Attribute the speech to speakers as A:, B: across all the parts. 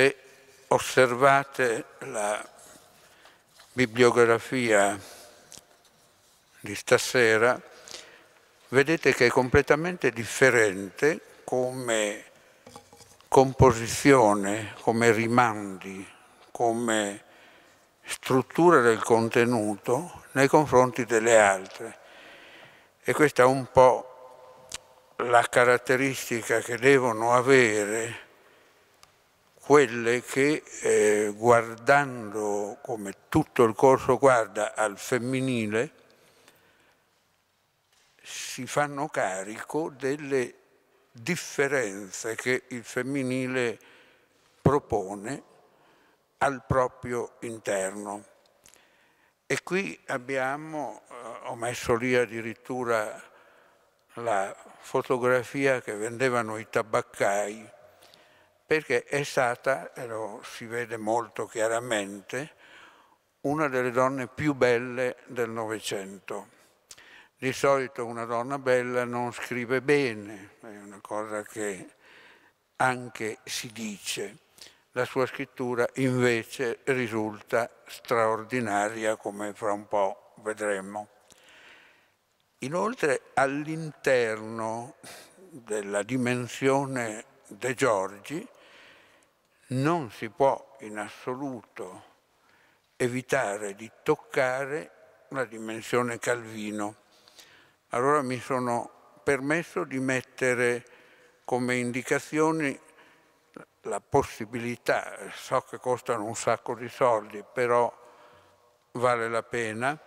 A: se osservate la bibliografia di stasera, vedete che è completamente differente come composizione, come rimandi, come struttura del contenuto nei confronti delle altre. E questa è un po' la caratteristica che devono avere quelle che eh, guardando come tutto il corso guarda al femminile si fanno carico delle differenze che il femminile propone al proprio interno. E qui abbiamo, eh, ho messo lì addirittura la fotografia che vendevano i tabaccai, perché è stata, e lo si vede molto chiaramente, una delle donne più belle del Novecento. Di solito una donna bella non scrive bene, è una cosa che anche si dice. La sua scrittura invece risulta straordinaria, come fra un po' vedremo. Inoltre all'interno della dimensione De Giorgi non si può in assoluto evitare di toccare la dimensione calvino. Allora mi sono permesso di mettere come indicazioni la possibilità, so che costano un sacco di soldi, però vale la pena,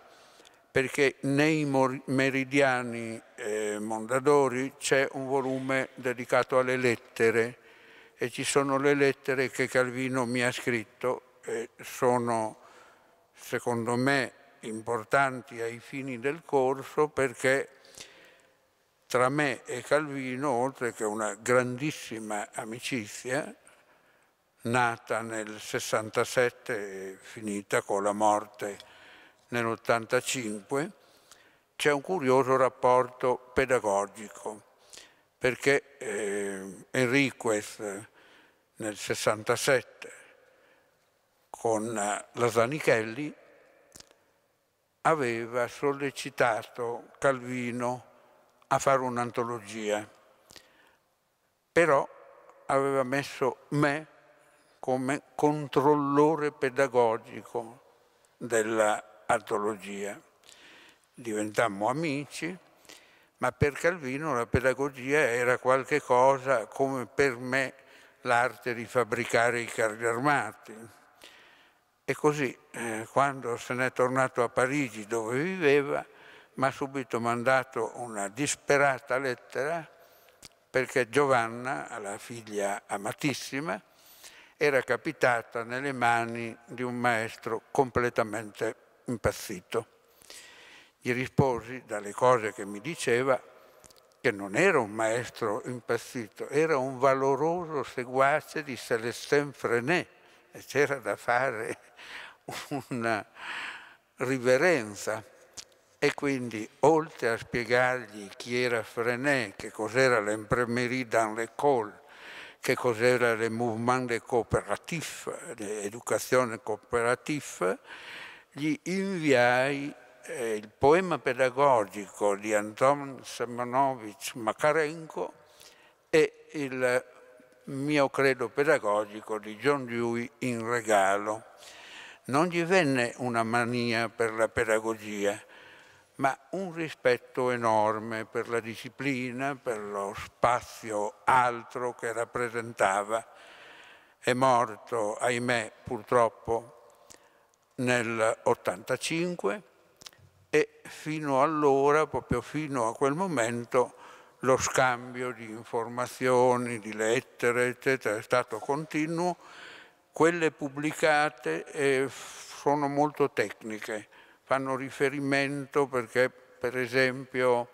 A: perché nei meridiani eh, Mondadori c'è un volume dedicato alle lettere, e ci sono le lettere che Calvino mi ha scritto e sono secondo me importanti ai fini del corso perché tra me e Calvino, oltre che una grandissima amicizia, nata nel 67 e finita con la morte nell'85, c'è un curioso rapporto pedagogico perché eh, Enriquez eh, nel 67 con eh, la Zanichelli aveva sollecitato Calvino a fare un'antologia, però aveva messo me come controllore pedagogico dell'antologia. Diventammo amici ma per Calvino la pedagogia era qualche cosa come per me l'arte di fabbricare i carri armati. E così, eh, quando se n'è tornato a Parigi dove viveva, mi ha subito mandato una disperata lettera perché Giovanna, la figlia amatissima, era capitata nelle mani di un maestro completamente impazzito gli risposi dalle cose che mi diceva che non era un maestro impazzito, era un valoroso seguace di Celestin Frenet e c'era da fare una riverenza. E quindi, oltre a spiegargli chi era Frenet, che cos'era l'imprimerie dans l'école, che cos'era le mouvement de coopératif, l'educazione cooperative, gli inviai eh, il poema pedagogico di Anton Semanovich Makarenko e il mio credo pedagogico di John Dewey in regalo. Non gli venne una mania per la pedagogia, ma un rispetto enorme per la disciplina, per lo spazio altro che rappresentava. È morto, ahimè, purtroppo nel 85 e fino allora, proprio fino a quel momento, lo scambio di informazioni, di lettere, eccetera, è stato continuo. Quelle pubblicate eh, sono molto tecniche, fanno riferimento perché, per esempio,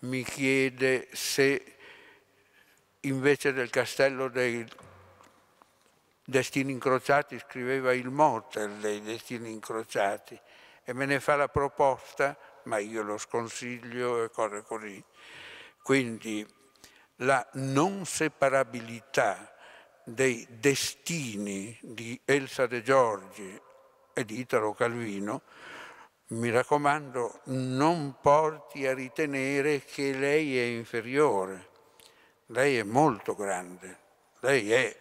A: mi chiede se invece del castello dei destini incrociati scriveva il motel dei destini incrociati e me ne fa la proposta, ma io lo sconsiglio e cose così. Quindi la non separabilità dei destini di Elsa De Giorgi e di Italo Calvino, mi raccomando, non porti a ritenere che lei è inferiore. Lei è molto grande, lei è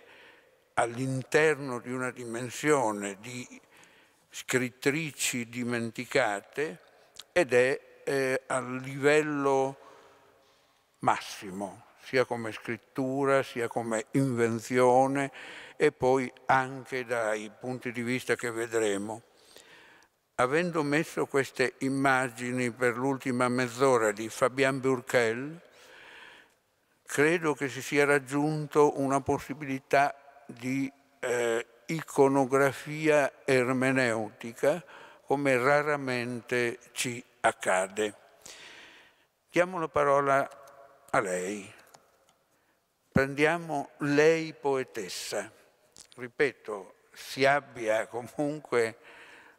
A: all'interno di una dimensione di scrittrici dimenticate ed è eh, al livello massimo, sia come scrittura, sia come invenzione e poi anche dai punti di vista che vedremo. Avendo messo queste immagini per l'ultima mezz'ora di Fabian Burkel, credo che si sia raggiunto una possibilità di eh, iconografia ermeneutica come raramente ci accade. Diamo la parola a lei. Prendiamo lei poetessa. Ripeto, si abbia comunque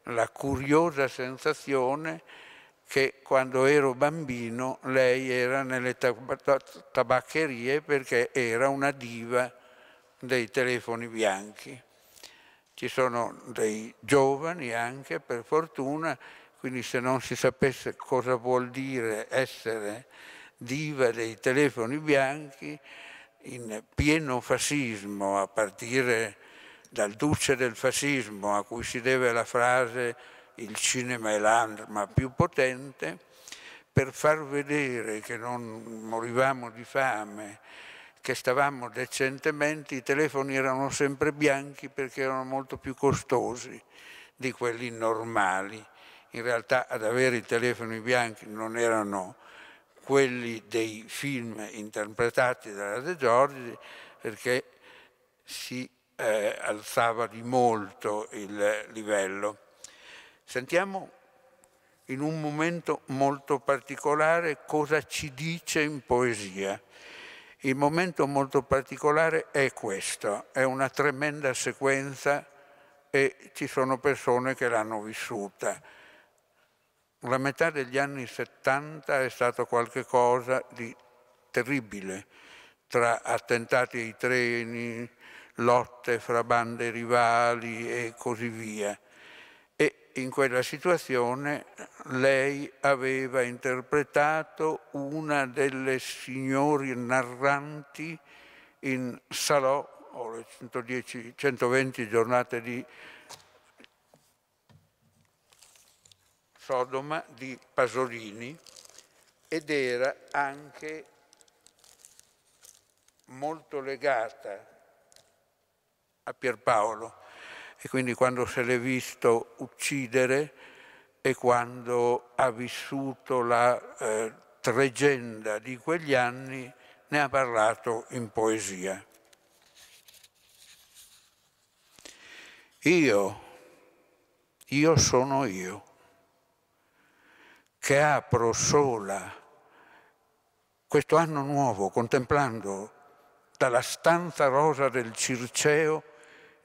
A: la curiosa sensazione che quando ero bambino lei era nelle tabaccherie perché era una diva dei telefoni bianchi ci sono dei giovani anche per fortuna, quindi se non si sapesse cosa vuol dire essere diva dei telefoni bianchi, in pieno fascismo, a partire dal duce del fascismo a cui si deve la frase il cinema è l'arma più potente, per far vedere che non morivamo di fame che stavamo decentemente, i telefoni erano sempre bianchi perché erano molto più costosi di quelli normali. In realtà ad avere i telefoni bianchi non erano quelli dei film interpretati dalla De Giorgi perché si eh, alzava di molto il livello. Sentiamo in un momento molto particolare cosa ci dice in poesia. Il momento molto particolare è questo, è una tremenda sequenza e ci sono persone che l'hanno vissuta. La metà degli anni 70 è stato qualcosa di terribile, tra attentati ai treni, lotte fra bande rivali e così via in quella situazione lei aveva interpretato una delle signori narranti in Salò, o le 110, 120 giornate di Sodoma di Pasolini ed era anche molto legata a Pierpaolo e quindi quando se l'è visto uccidere e quando ha vissuto la eh, tregenda di quegli anni ne ha parlato in poesia. Io, io sono io, che apro sola questo anno nuovo contemplando dalla stanza rosa del Circeo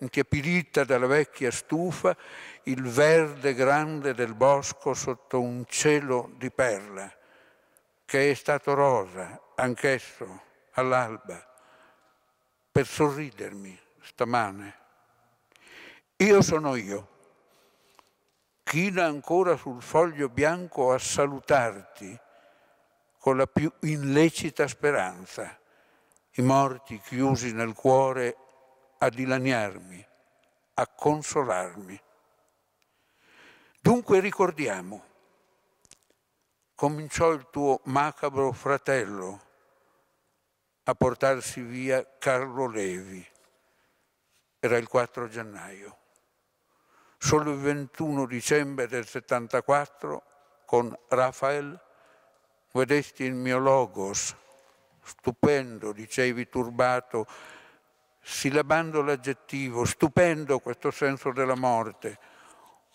A: intiepidita dalla vecchia stufa, il verde grande del bosco sotto un cielo di perla, che è stato rosa anch'esso all'alba, per sorridermi stamane. Io sono io. China ancora sul foglio bianco a salutarti con la più illecita speranza. I morti chiusi nel cuore a dilaniarmi, a consolarmi. Dunque ricordiamo, cominciò il tuo macabro fratello a portarsi via Carlo Levi. Era il 4 gennaio. Solo il 21 dicembre del 74 con Rafael vedesti il mio logos, stupendo, dicevi turbato, sillabando l'aggettivo, stupendo questo senso della morte,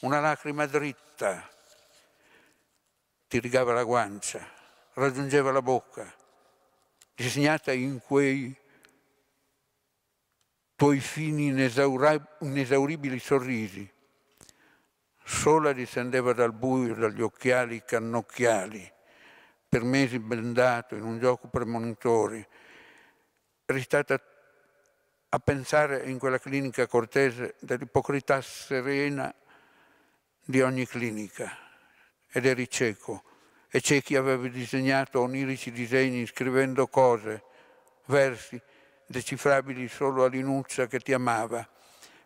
A: una lacrima dritta ti rigava la guancia, raggiungeva la bocca, disegnata in quei tuoi fini inesauribili sorrisi. Sola discendeva dal buio, dagli occhiali cannocchiali, per mesi bendato in un gioco premonitore. Eri stata a pensare in quella clinica cortese dell'ipocrità serena di ogni clinica. Ed eri cieco, e ciechi chi aveva disegnato onirici disegni scrivendo cose, versi, decifrabili solo a Linuccia che ti amava.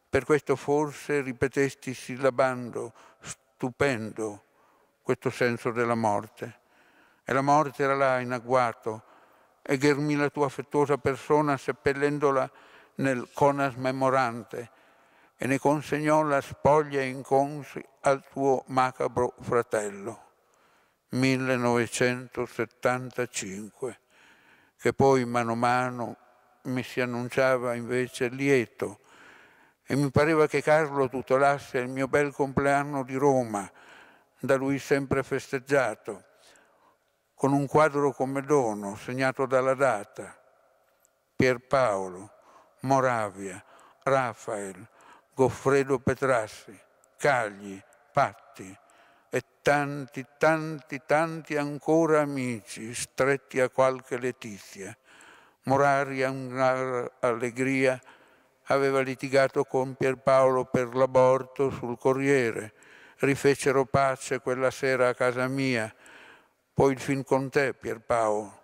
A: Per questo forse ripetesti sillabando, stupendo, questo senso della morte. E la morte era là in agguato, e ghermì la tua affettuosa persona seppellendola nel conas memorante e ne consegnò la spoglia inconsi al tuo macabro fratello. 1975, che poi mano a mano mi si annunciava invece lieto e mi pareva che Carlo tutelasse il mio bel compleanno di Roma, da lui sempre festeggiato, con un quadro come dono segnato dalla data, Pierpaolo, Moravia, Rafael, Goffredo Petrassi, Cagli, Patti e tanti, tanti, tanti ancora amici stretti a qualche letizia. Morari a un'allegria aveva litigato con Pierpaolo per l'aborto sul Corriere, rifecero pace quella sera a casa mia, poi il fin con te Pierpaolo,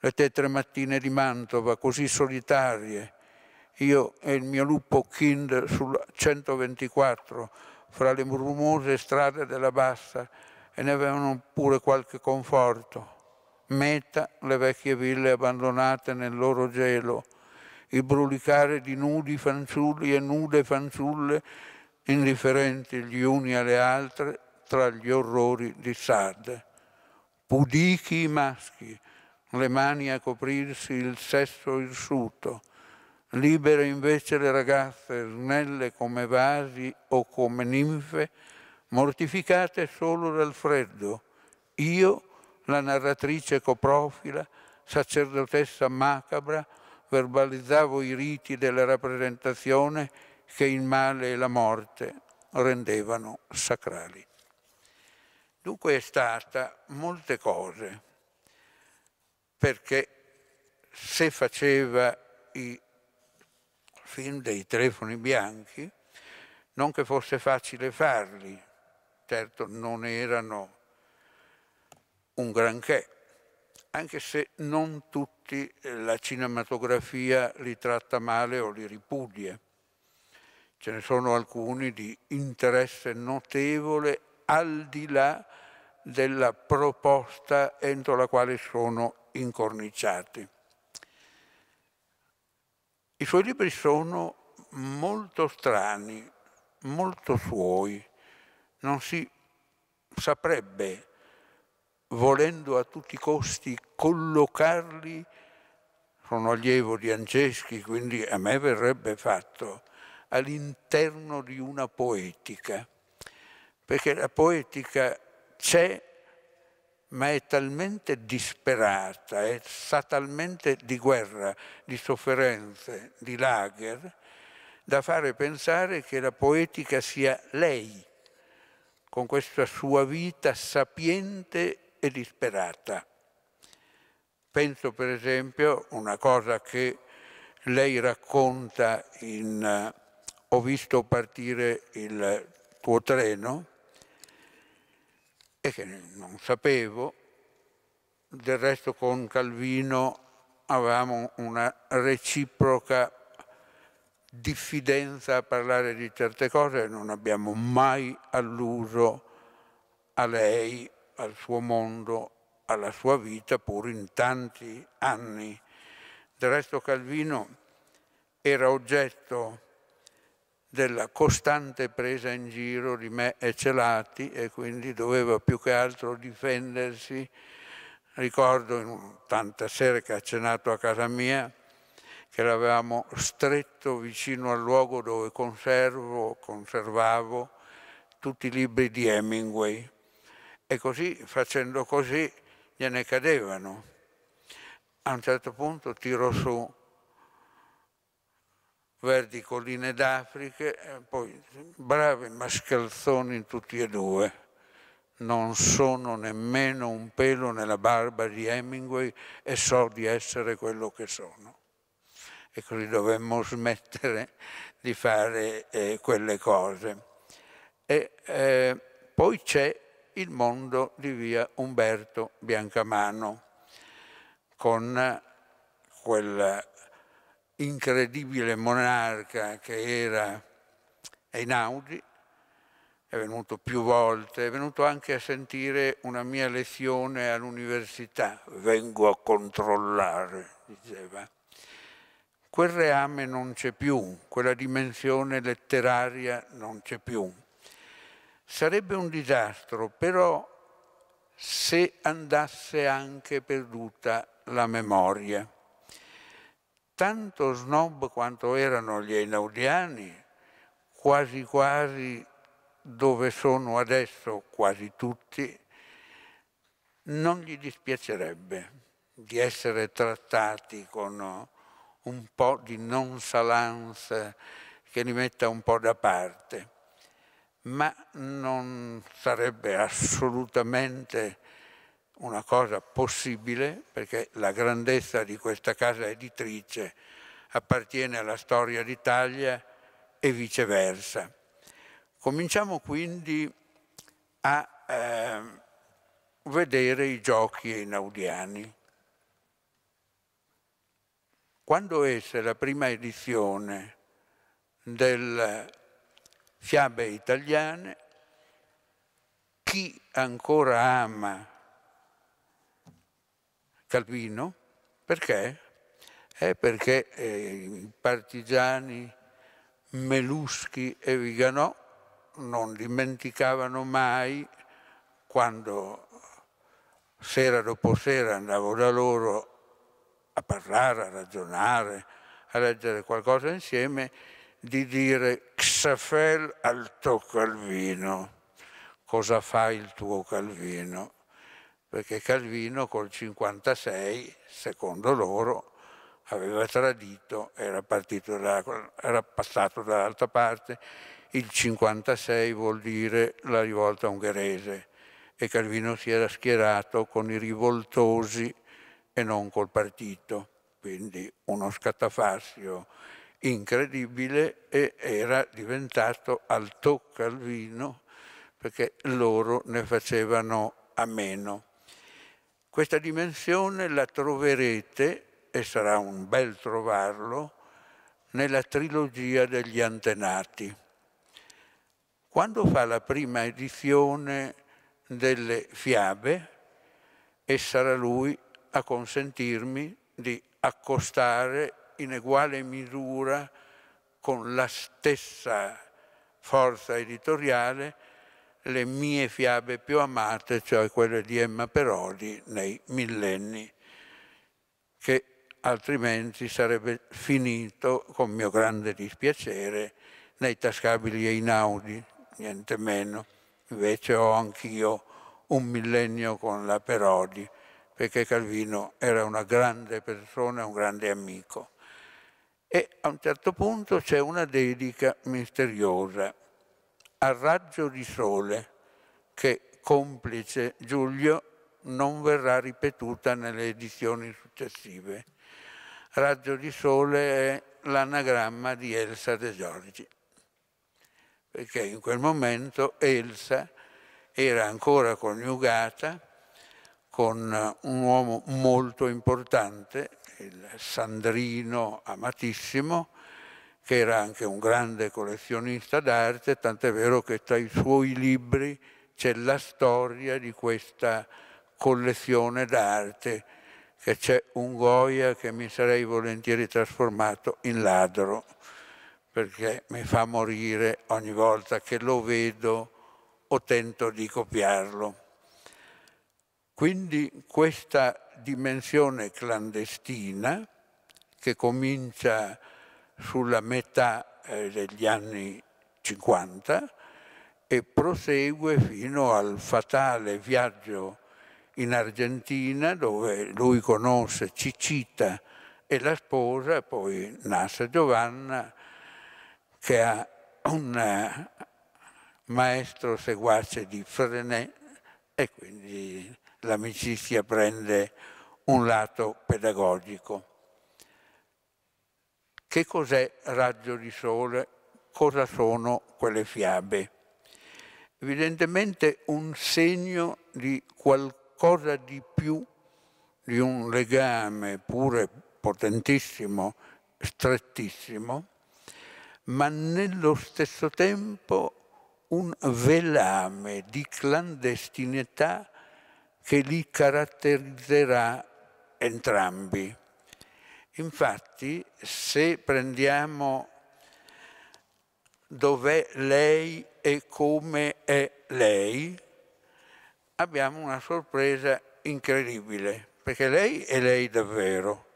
A: le tetre mattine di Mantova così solitarie, io e il mio lupo Kind sul 124, fra le brumose strade della Bassa, e ne avevano pure qualche conforto. Meta le vecchie ville abbandonate nel loro gelo, il brulicare di nudi fanciulli e nude fanciulle, indifferenti gli uni alle altre tra gli orrori di Sade. Pudichi i maschi, le mani a coprirsi il sesso irsuto, libera invece le ragazze snelle come vasi o come ninfe, mortificate solo dal freddo. Io, la narratrice coprofila, sacerdotessa macabra, verbalizzavo i riti della rappresentazione che il male e la morte rendevano sacrali. Dunque è stata molte cose, perché se faceva i film dei telefoni bianchi, non che fosse facile farli, certo non erano un granché, anche se non tutti eh, la cinematografia li tratta male o li ripudia. Ce ne sono alcuni di interesse notevole al di là della proposta entro la quale sono incorniciati. I suoi libri sono molto strani, molto suoi, non si saprebbe, volendo a tutti i costi, collocarli. Sono allievo di Anceschi, quindi a me verrebbe fatto all'interno di una poetica, perché la poetica c'è ma è talmente disperata, è, sa talmente di guerra, di sofferenze, di lager, da fare pensare che la poetica sia lei, con questa sua vita sapiente e disperata. Penso per esempio una cosa che lei racconta in eh, Ho visto partire il tuo treno, e che non sapevo. Del resto con Calvino avevamo una reciproca diffidenza a parlare di certe cose, non abbiamo mai alluso a lei, al suo mondo, alla sua vita, pur in tanti anni. Del resto Calvino era oggetto della costante presa in giro di me e Celati e quindi doveva più che altro difendersi. Ricordo in tanta sera che ha cenato a casa mia che l'avevamo stretto vicino al luogo dove conservo, conservavo tutti i libri di Hemingway e così facendo così gliene cadevano. A un certo punto tiro su Verdi Colline d'Africa, poi bravi mascalzoni tutti e due, non sono nemmeno un pelo nella barba di Hemingway e so di essere quello che sono. E così dovremmo smettere di fare eh, quelle cose. E, eh, poi c'è il mondo di via Umberto Biancamano con quella incredibile monarca che era Einaudi, è venuto più volte, è venuto anche a sentire una mia lezione all'università, vengo a controllare, diceva. Quel reame non c'è più, quella dimensione letteraria non c'è più. Sarebbe un disastro, però, se andasse anche perduta la memoria tanto snob quanto erano gli einaudiani, quasi quasi dove sono adesso quasi tutti, non gli dispiacerebbe di essere trattati con un po' di nonchalance che li metta un po' da parte, ma non sarebbe assolutamente una cosa possibile, perché la grandezza di questa casa editrice appartiene alla storia d'Italia e viceversa. Cominciamo quindi a eh, vedere i giochi inaudiani. Quando esse la prima edizione del Fiabe Italiane, chi ancora ama Calvino, perché? È perché eh, i partigiani Meluschi e Viganò non dimenticavano mai quando sera dopo sera andavo da loro a parlare, a ragionare, a leggere qualcosa insieme, di dire Xafel al tuo Calvino, cosa fa il tuo Calvino? perché Calvino col 56, secondo loro, aveva tradito, era, da, era passato dall'altra parte, il 56 vuol dire la rivolta ungherese e Calvino si era schierato con i rivoltosi e non col partito, quindi uno scattafarsio incredibile e era diventato alto Calvino perché loro ne facevano a meno. Questa dimensione la troverete, e sarà un bel trovarlo, nella trilogia degli antenati. Quando fa la prima edizione delle fiabe, e sarà lui a consentirmi di accostare in uguale misura con la stessa forza editoriale le mie fiabe più amate, cioè quelle di Emma Perodi nei millenni, che altrimenti sarebbe finito, con mio grande dispiacere, nei tascabili e inaudi, niente meno. Invece ho anch'io un millennio con la Perodi, perché Calvino era una grande persona, un grande amico. E a un certo punto c'è una dedica misteriosa al raggio di sole che, complice Giulio, non verrà ripetuta nelle edizioni successive. Raggio di sole è l'anagramma di Elsa De Giorgi, perché in quel momento Elsa era ancora coniugata con un uomo molto importante, il Sandrino amatissimo, che era anche un grande collezionista d'arte, tant'è vero che tra i suoi libri c'è la storia di questa collezione d'arte, che c'è un Goya che mi sarei volentieri trasformato in ladro, perché mi fa morire ogni volta che lo vedo o tento di copiarlo. Quindi questa dimensione clandestina che comincia sulla metà eh, degli anni 50 e prosegue fino al fatale viaggio in Argentina dove lui conosce Cicita e la sposa, poi nasce Giovanna che ha un eh, maestro seguace di Frenet e quindi l'amicizia prende un lato pedagogico. Che cos'è raggio di sole? Cosa sono quelle fiabe? Evidentemente un segno di qualcosa di più di un legame pure potentissimo, strettissimo, ma nello stesso tempo un velame di clandestinità che li caratterizzerà entrambi. Infatti, se prendiamo dov'è lei e come è lei, abbiamo una sorpresa incredibile, perché lei è lei davvero.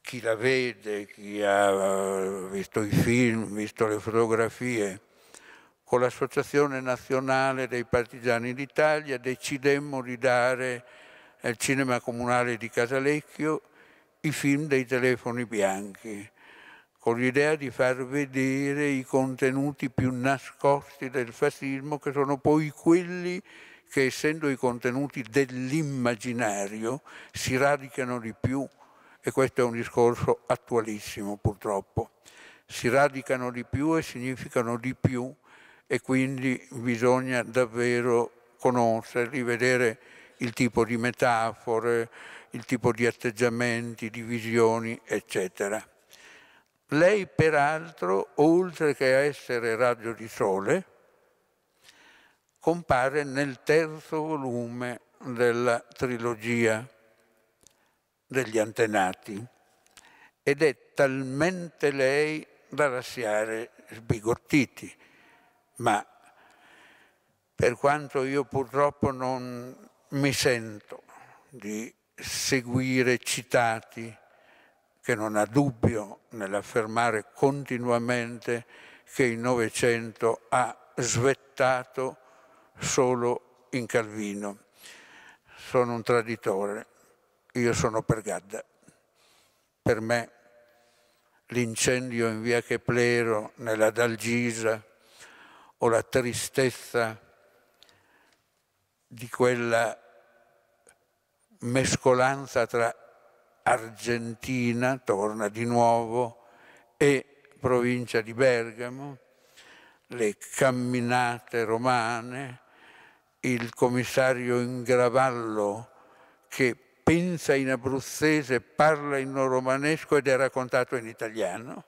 A: Chi la vede, chi ha visto i film, visto le fotografie, con l'Associazione Nazionale dei Partigiani d'Italia decidemmo di dare al cinema comunale di Casalecchio i film dei telefoni bianchi, con l'idea di far vedere i contenuti più nascosti del fascismo, che sono poi quelli che essendo i contenuti dell'immaginario si radicano di più, e questo è un discorso attualissimo purtroppo, si radicano di più e significano di più e quindi bisogna davvero conoscerli, vedere il tipo di metafore, il tipo di atteggiamenti, di visioni, eccetera. Lei peraltro, oltre che a essere raggio di sole, compare nel terzo volume della trilogia degli antenati ed è talmente lei da lasciare sbigottiti, ma per quanto io purtroppo non mi sento di seguire Citati, che non ha dubbio nell'affermare continuamente che il Novecento ha svettato solo in Calvino. Sono un traditore, io sono per Gadda. Per me l'incendio in via Cheplero, nella Dalgisa, o la tristezza di quella mescolanza tra Argentina, torna di nuovo, e provincia di Bergamo, le camminate romane, il commissario in gravallo che pensa in abruzzese, parla in romanesco ed è raccontato in italiano,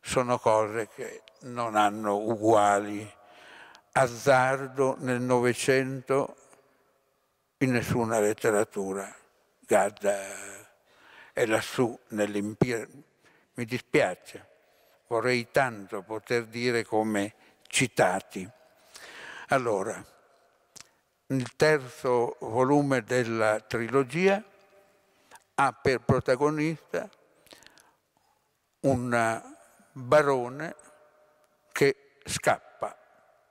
A: sono cose che non hanno uguali azzardo nel Novecento in nessuna letteratura. Gadda è lassù nell'impero. Mi dispiace, vorrei tanto poter dire come citati. Allora, il terzo volume della trilogia ha per protagonista un barone che scappa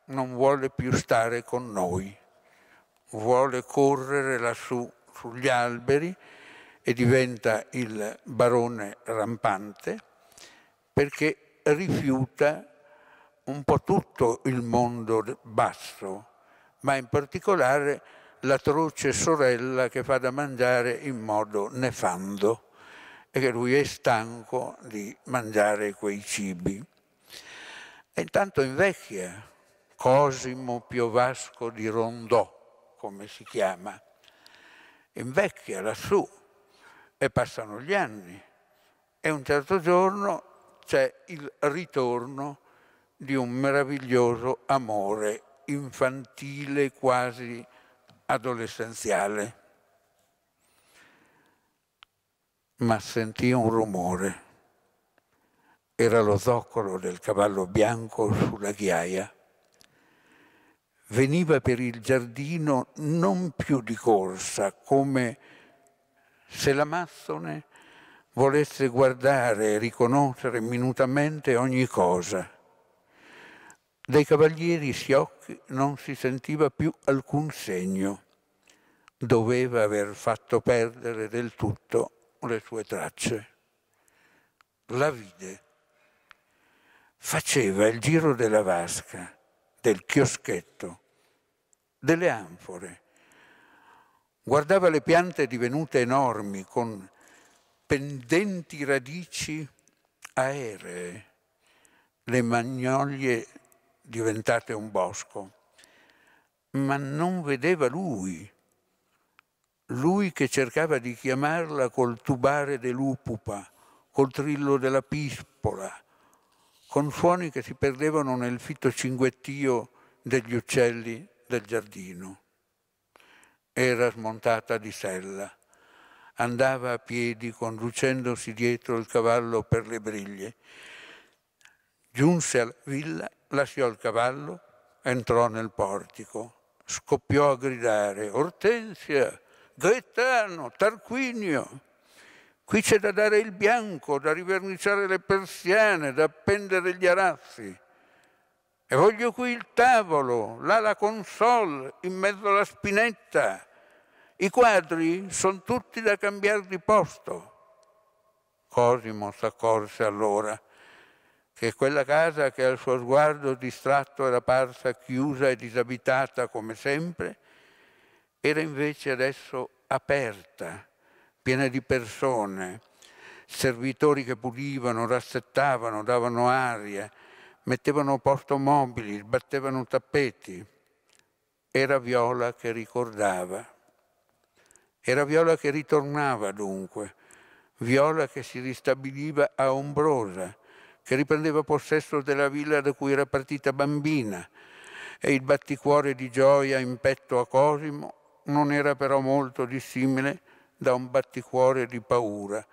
A: non vuole più stare con noi, vuole correre lassù sugli alberi e diventa il barone rampante perché rifiuta un po' tutto il mondo basso, ma in particolare l'atroce sorella che fa da mangiare in modo nefando e che lui è stanco di mangiare quei cibi. E intanto invecchia, Cosimo Piovasco di Rondò, come si chiama, invecchia lassù e passano gli anni e un certo giorno c'è il ritorno di un meraviglioso amore infantile, quasi adolescenziale. Ma sentì un rumore. Era lo zoccolo del cavallo bianco sulla ghiaia veniva per il giardino non più di corsa, come se l'amazzone volesse guardare e riconoscere minutamente ogni cosa. Dai cavalieri sciocchi non si sentiva più alcun segno. Doveva aver fatto perdere del tutto le sue tracce. La vide. Faceva il giro della vasca del chioschetto, delle anfore. Guardava le piante divenute enormi con pendenti radici aeree, le magnolie diventate un bosco. Ma non vedeva lui, lui che cercava di chiamarla col tubare dell'upupa, col trillo della pispola, con suoni che si perdevano nel fitto cinguettio degli uccelli del giardino. Era smontata di sella. Andava a piedi conducendosi dietro il cavallo per le briglie. Giunse alla villa, lasciò il cavallo, entrò nel portico. Scoppiò a gridare Ortensia, Gaetano, Tarquinio. Qui c'è da dare il bianco, da riverniciare le persiane, da appendere gli arazzi. E voglio qui il tavolo, là la console, in mezzo alla spinetta. I quadri sono tutti da cambiare di posto. Cosimo s'accorse allora che quella casa che al suo sguardo distratto era parsa chiusa e disabitata come sempre, era invece adesso aperta piena di persone, servitori che pulivano, rassettavano, davano aria, mettevano a posto mobili, sbattevano tappeti. Era Viola che ricordava. Era Viola che ritornava dunque, Viola che si ristabiliva a Ombrosa, che riprendeva possesso della villa da cui era partita bambina e il batticuore di gioia in petto a Cosimo non era però molto dissimile da un batticuore di paura,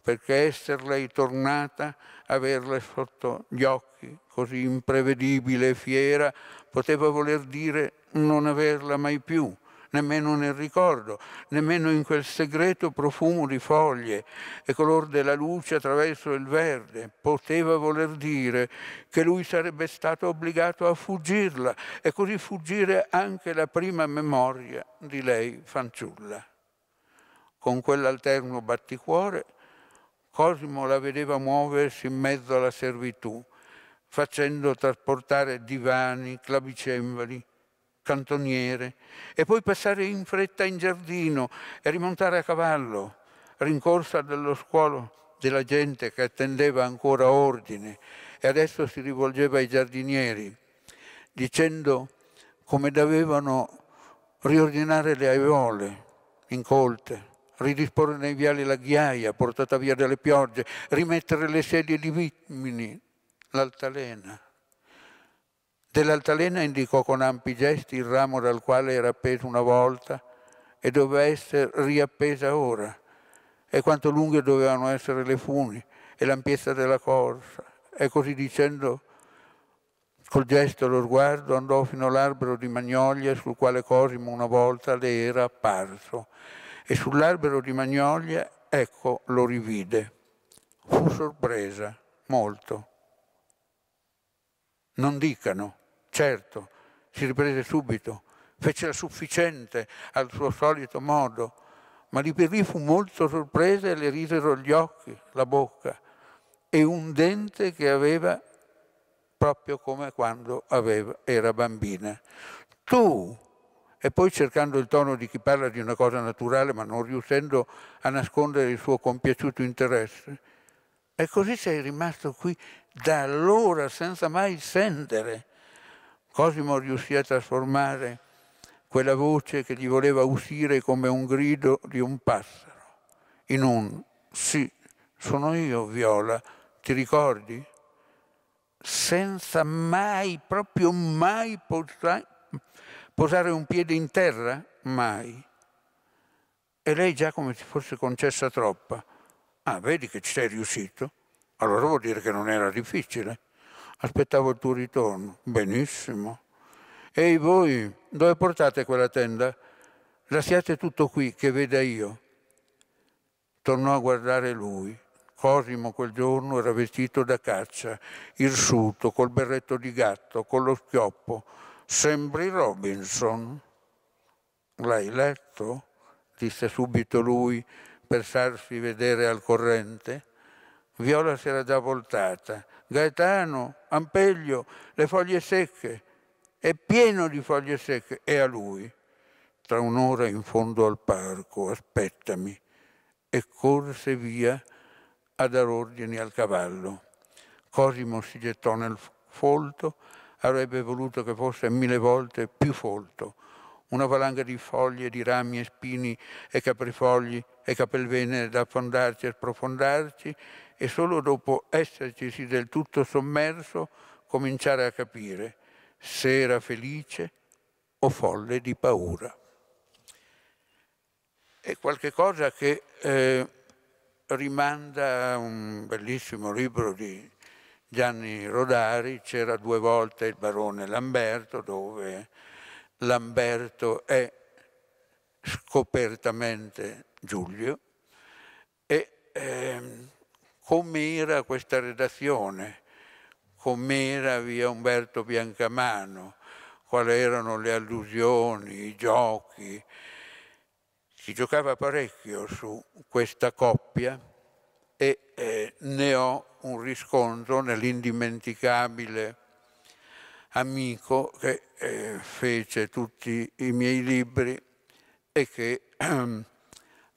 A: perché esserle tornata, averle sotto gli occhi, così imprevedibile e fiera, poteva voler dire non averla mai più, nemmeno nel ricordo, nemmeno in quel segreto profumo di foglie e color della luce attraverso il verde. Poteva voler dire che lui sarebbe stato obbligato a fuggirla e così fuggire anche la prima memoria di lei fanciulla con quell'alterno batticuore, Cosimo la vedeva muoversi in mezzo alla servitù, facendo trasportare divani, clavicembali, cantoniere, e poi passare in fretta in giardino e rimontare a cavallo, rincorsa dello scuolo della gente che attendeva ancora ordine e adesso si rivolgeva ai giardinieri dicendo come dovevano riordinare le aiuole incolte ridisporre nei viali la ghiaia portata via dalle piogge, rimettere le sedie di vitmini, l'altalena. Dell'altalena indicò con ampi gesti il ramo dal quale era appeso una volta e doveva essere riappesa ora, e quanto lunghe dovevano essere le funi e l'ampiezza della corsa. E così dicendo, col gesto e lo sguardo, andò fino all'albero di magnolia sul quale Cosimo una volta le era apparso e sull'albero di magnolia, ecco, lo rivide. Fu sorpresa, molto. Non dicano, certo, si riprese subito, fece la sufficiente al suo solito modo, ma lì per lì fu molto sorpresa e le risero gli occhi, la bocca e un dente che aveva proprio come quando aveva, era bambina. Tu e poi cercando il tono di chi parla di una cosa naturale ma non riuscendo a nascondere il suo compiaciuto interesse. E così sei rimasto qui da allora senza mai scendere. Cosimo riuscì a trasformare quella voce che gli voleva uscire come un grido di un passero in un sì, sono io Viola, ti ricordi? Senza mai, proprio mai Posare un piede in terra? Mai. E lei già come se fosse concessa troppa. Ah, vedi che ci sei riuscito? Allora vuol dire che non era difficile. Aspettavo il tuo ritorno. Benissimo. Ehi voi, dove portate quella tenda? Lasciate tutto qui, che veda io. Tornò a guardare lui. Cosimo quel giorno era vestito da caccia, irsuto, col berretto di gatto, con lo schioppo, Sembri Robinson. L'hai letto? disse subito lui, per farsi vedere al corrente. Viola si era già voltata. Gaetano, Ampeglio, le foglie secche. È pieno di foglie secche. E a lui. Tra un'ora in fondo al parco, aspettami. E corse via a dar ordini al cavallo. Cosimo si gettò nel folto avrebbe voluto che fosse mille volte più folto, una valanga di foglie, di rami e spini e caprifogli e capelvene da affondarci e sprofondarci e solo dopo essercisi del tutto sommerso cominciare a capire se era felice o folle di paura. È qualche cosa che eh, rimanda a un bellissimo libro di Gianni Rodari, c'era due volte il barone Lamberto, dove Lamberto è scopertamente Giulio, e eh, com'era questa redazione, com'era via Umberto Biancamano, quali erano le allusioni, i giochi. Si giocava parecchio su questa coppia e eh, ne ho un riscontro nell'indimenticabile amico che eh, fece tutti i miei libri e che ehm,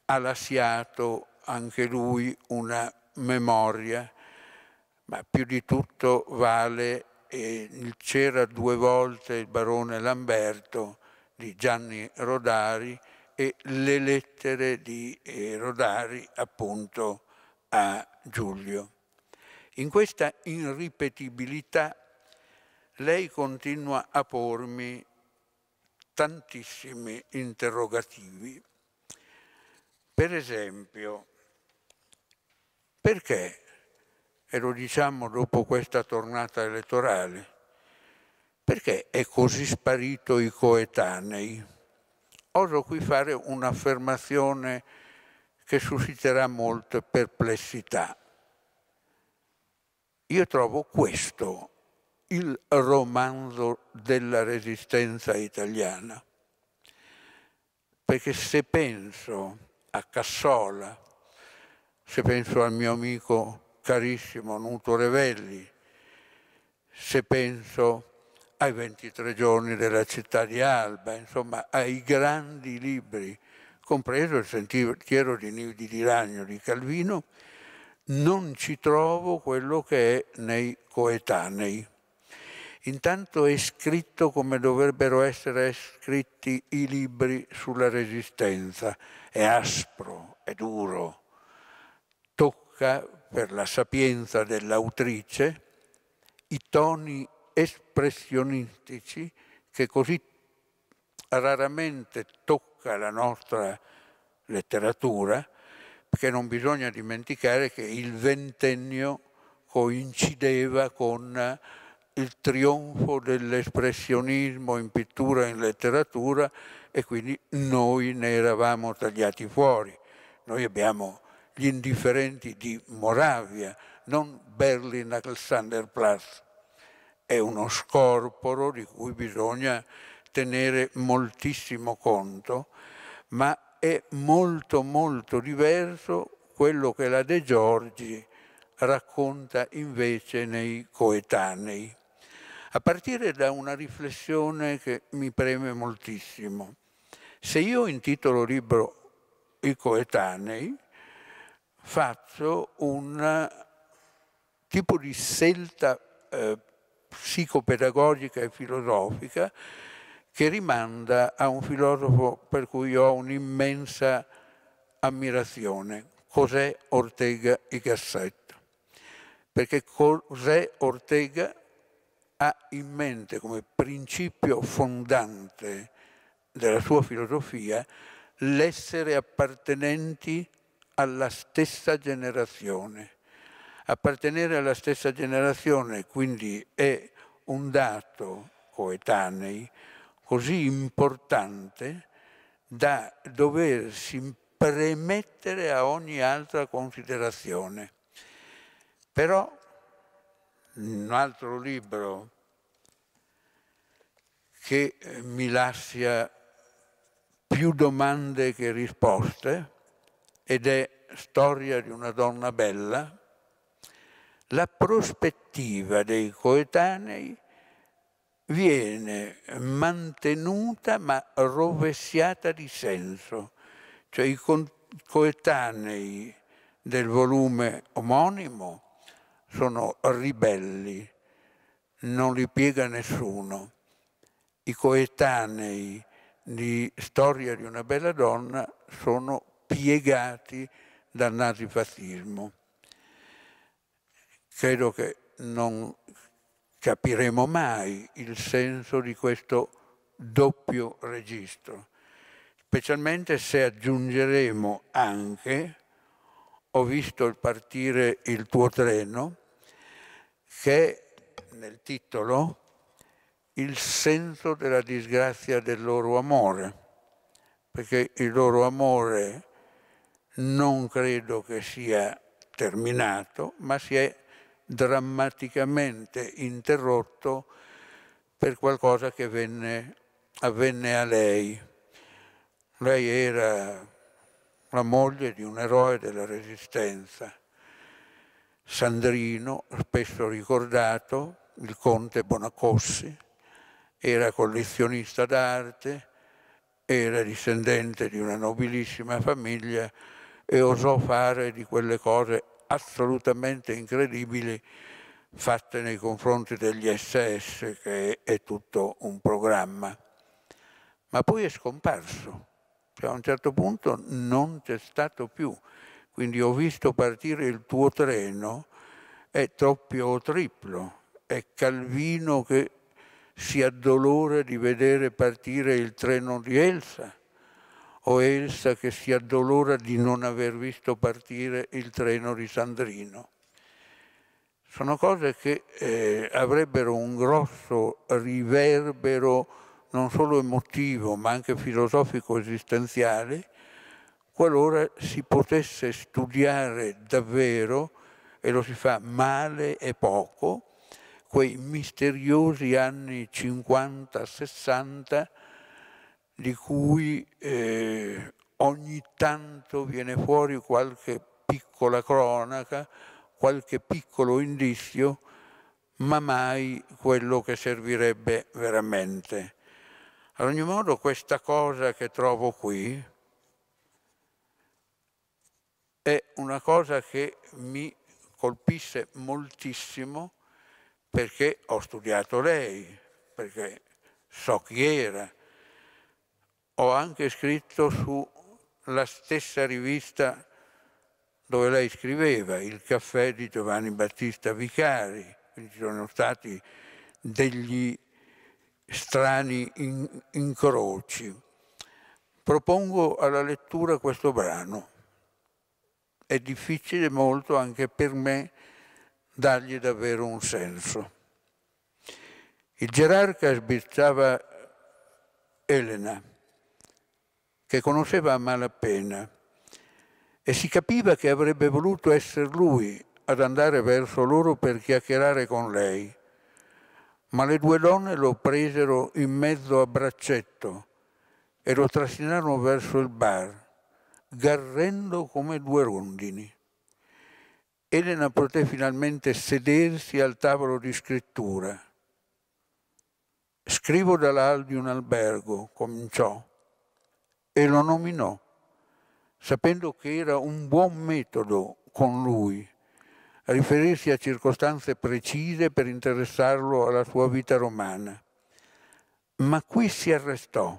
A: ha lasciato anche lui una memoria, ma più di tutto vale eh, c'era due volte il barone Lamberto di Gianni Rodari e le lettere di eh, Rodari appunto a Giulio. In questa irripetibilità lei continua a pormi tantissimi interrogativi. Per esempio, perché, e lo diciamo dopo questa tornata elettorale, perché è così sparito i coetanei? Oso qui fare un'affermazione che susciterà molte perplessità. Io trovo questo il romanzo della resistenza italiana, perché se penso a Cassola, se penso al mio amico carissimo Nuto Revelli, se penso ai 23 giorni della città di Alba, insomma ai grandi libri compreso il sentiero di Nivi di Ragno di Calvino, non ci trovo quello che è nei coetanei. Intanto è scritto come dovrebbero essere scritti i libri sulla resistenza. È aspro, è duro, tocca per la sapienza dell'autrice i toni espressionistici che così raramente toccano tocca la nostra letteratura, perché non bisogna dimenticare che il ventennio coincideva con il trionfo dell'espressionismo in pittura e in letteratura e quindi noi ne eravamo tagliati fuori. Noi abbiamo gli indifferenti di Moravia, non Berlin Alexanderplatz. È uno scorporo di cui bisogna tenere moltissimo conto ma è molto molto diverso quello che la De Giorgi racconta invece nei coetanei. A partire da una riflessione che mi preme moltissimo. Se io intitolo libro I coetanei, faccio un eh, tipo di scelta eh, psicopedagogica e filosofica che rimanda a un filosofo per cui ho un'immensa ammirazione, cos'è Ortega e Gasset. Perché cos'è Ortega ha in mente come principio fondante della sua filosofia l'essere appartenenti alla stessa generazione. Appartenere alla stessa generazione quindi è un dato coetanei, così importante da doversi premettere a ogni altra considerazione. Però un altro libro che mi lascia più domande che risposte ed è Storia di una donna bella, la prospettiva dei coetanei viene mantenuta ma rovesciata di senso, cioè i coetanei del volume omonimo sono ribelli, non li piega nessuno. I coetanei di Storia di una bella donna sono piegati dal nazifascismo. Credo che non capiremo mai il senso di questo doppio registro, specialmente se aggiungeremo anche, ho visto il partire il tuo treno, che nel titolo il senso della disgrazia del loro amore, perché il loro amore non credo che sia terminato, ma si è drammaticamente interrotto per qualcosa che venne, avvenne a lei. Lei era la moglie di un eroe della Resistenza, Sandrino, spesso ricordato, il conte Bonacossi, era collezionista d'arte, era discendente di una nobilissima famiglia e osò fare di quelle cose assolutamente incredibili fatte nei confronti degli SS, che è tutto un programma. Ma poi è scomparso, cioè a un certo punto non c'è stato più. Quindi ho visto partire il tuo treno, è troppo o triplo, è Calvino che si addolora di vedere partire il treno di Elsa o Elsa che si addolora di non aver visto partire il treno di Sandrino. Sono cose che eh, avrebbero un grosso riverbero non solo emotivo ma anche filosofico-esistenziale qualora si potesse studiare davvero, e lo si fa male e poco, quei misteriosi anni 50-60 di cui eh, ogni tanto viene fuori qualche piccola cronaca, qualche piccolo indizio, ma mai quello che servirebbe veramente. Ad ogni modo questa cosa che trovo qui è una cosa che mi colpisse moltissimo perché ho studiato lei, perché so chi era, ho anche scritto sulla stessa rivista dove lei scriveva, Il caffè di Giovanni Battista Vicari. Quindi ci sono stati degli strani incroci. Propongo alla lettura questo brano. È difficile molto anche per me dargli davvero un senso. Il gerarca sbirciava Elena che conosceva a malapena e si capiva che avrebbe voluto essere lui ad andare verso loro per chiacchierare con lei. Ma le due donne lo presero in mezzo a braccetto e lo trascinarono verso il bar, garrendo come due rondini. Elena poté finalmente sedersi al tavolo di scrittura. Scrivo dall'al di un albergo, cominciò e lo nominò, sapendo che era un buon metodo con lui riferirsi a circostanze precise per interessarlo alla sua vita romana. Ma qui si arrestò.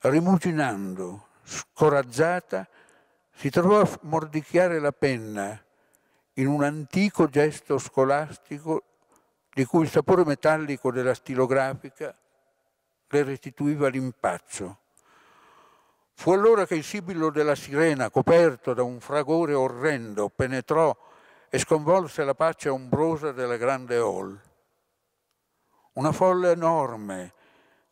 A: Rimuginando, scoraggiata, si trovò a mordicchiare la penna in un antico gesto scolastico di cui il sapore metallico della stilografica le restituiva l'impaccio. Fu allora che il sibilo della sirena, coperto da un fragore orrendo, penetrò e sconvolse la pace ombrosa della grande hall. Una folla enorme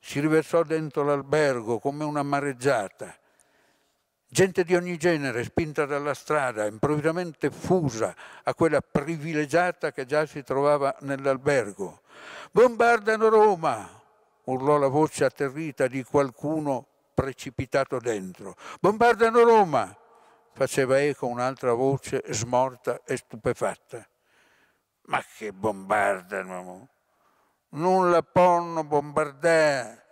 A: si riversò dentro l'albergo come una mareggiata. Gente di ogni genere spinta dalla strada, improvvisamente fusa a quella privilegiata che già si trovava nell'albergo. Bombardano Roma! urlò la voce atterrita di qualcuno precipitato dentro. Bombardano Roma! faceva eco un'altra voce smorta e stupefatta. Ma che bombardano! Non la ponno bombardare!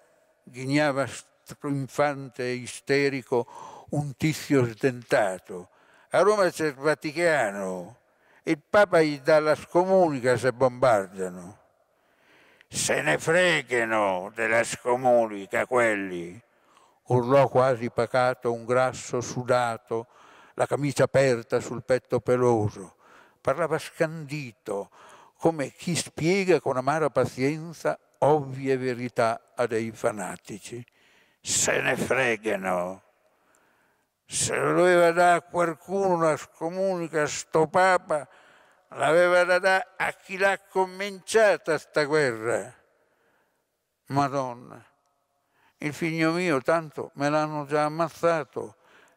A: ghignava trionfante e isterico un tizio sdentato. A Roma c'è il Vaticano, il Papa gli dà la scomunica se bombardano. Se ne freghino della scomunica quelli, urlò quasi pacato un grasso sudato, la camicia aperta sul petto peloso. Parlava scandito, come chi spiega con amara pazienza ovvie verità a dei fanatici. Se ne fregano! Se lo doveva dare a qualcuno la scomunica, a sto papa, l'aveva da dare a chi l'ha cominciata sta guerra. Madonna! il figlio mio, tanto me l'hanno già ammazzato.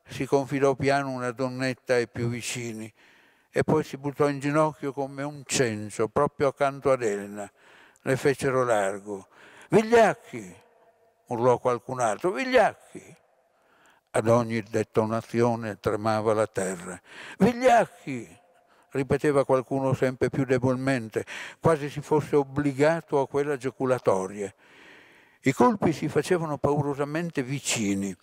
A: Si confidò piano una donnetta ai più vicini e poi si buttò in ginocchio come un cencio proprio accanto ad Elena. Le fecero largo. Vigliacchi, urlò qualcun altro, vigliacchi. Ad ogni detonazione tremava la terra. Vigliacchi, ripeteva qualcuno sempre più debolmente, quasi si fosse obbligato a quella giaculatoria. I colpi si facevano paurosamente vicini.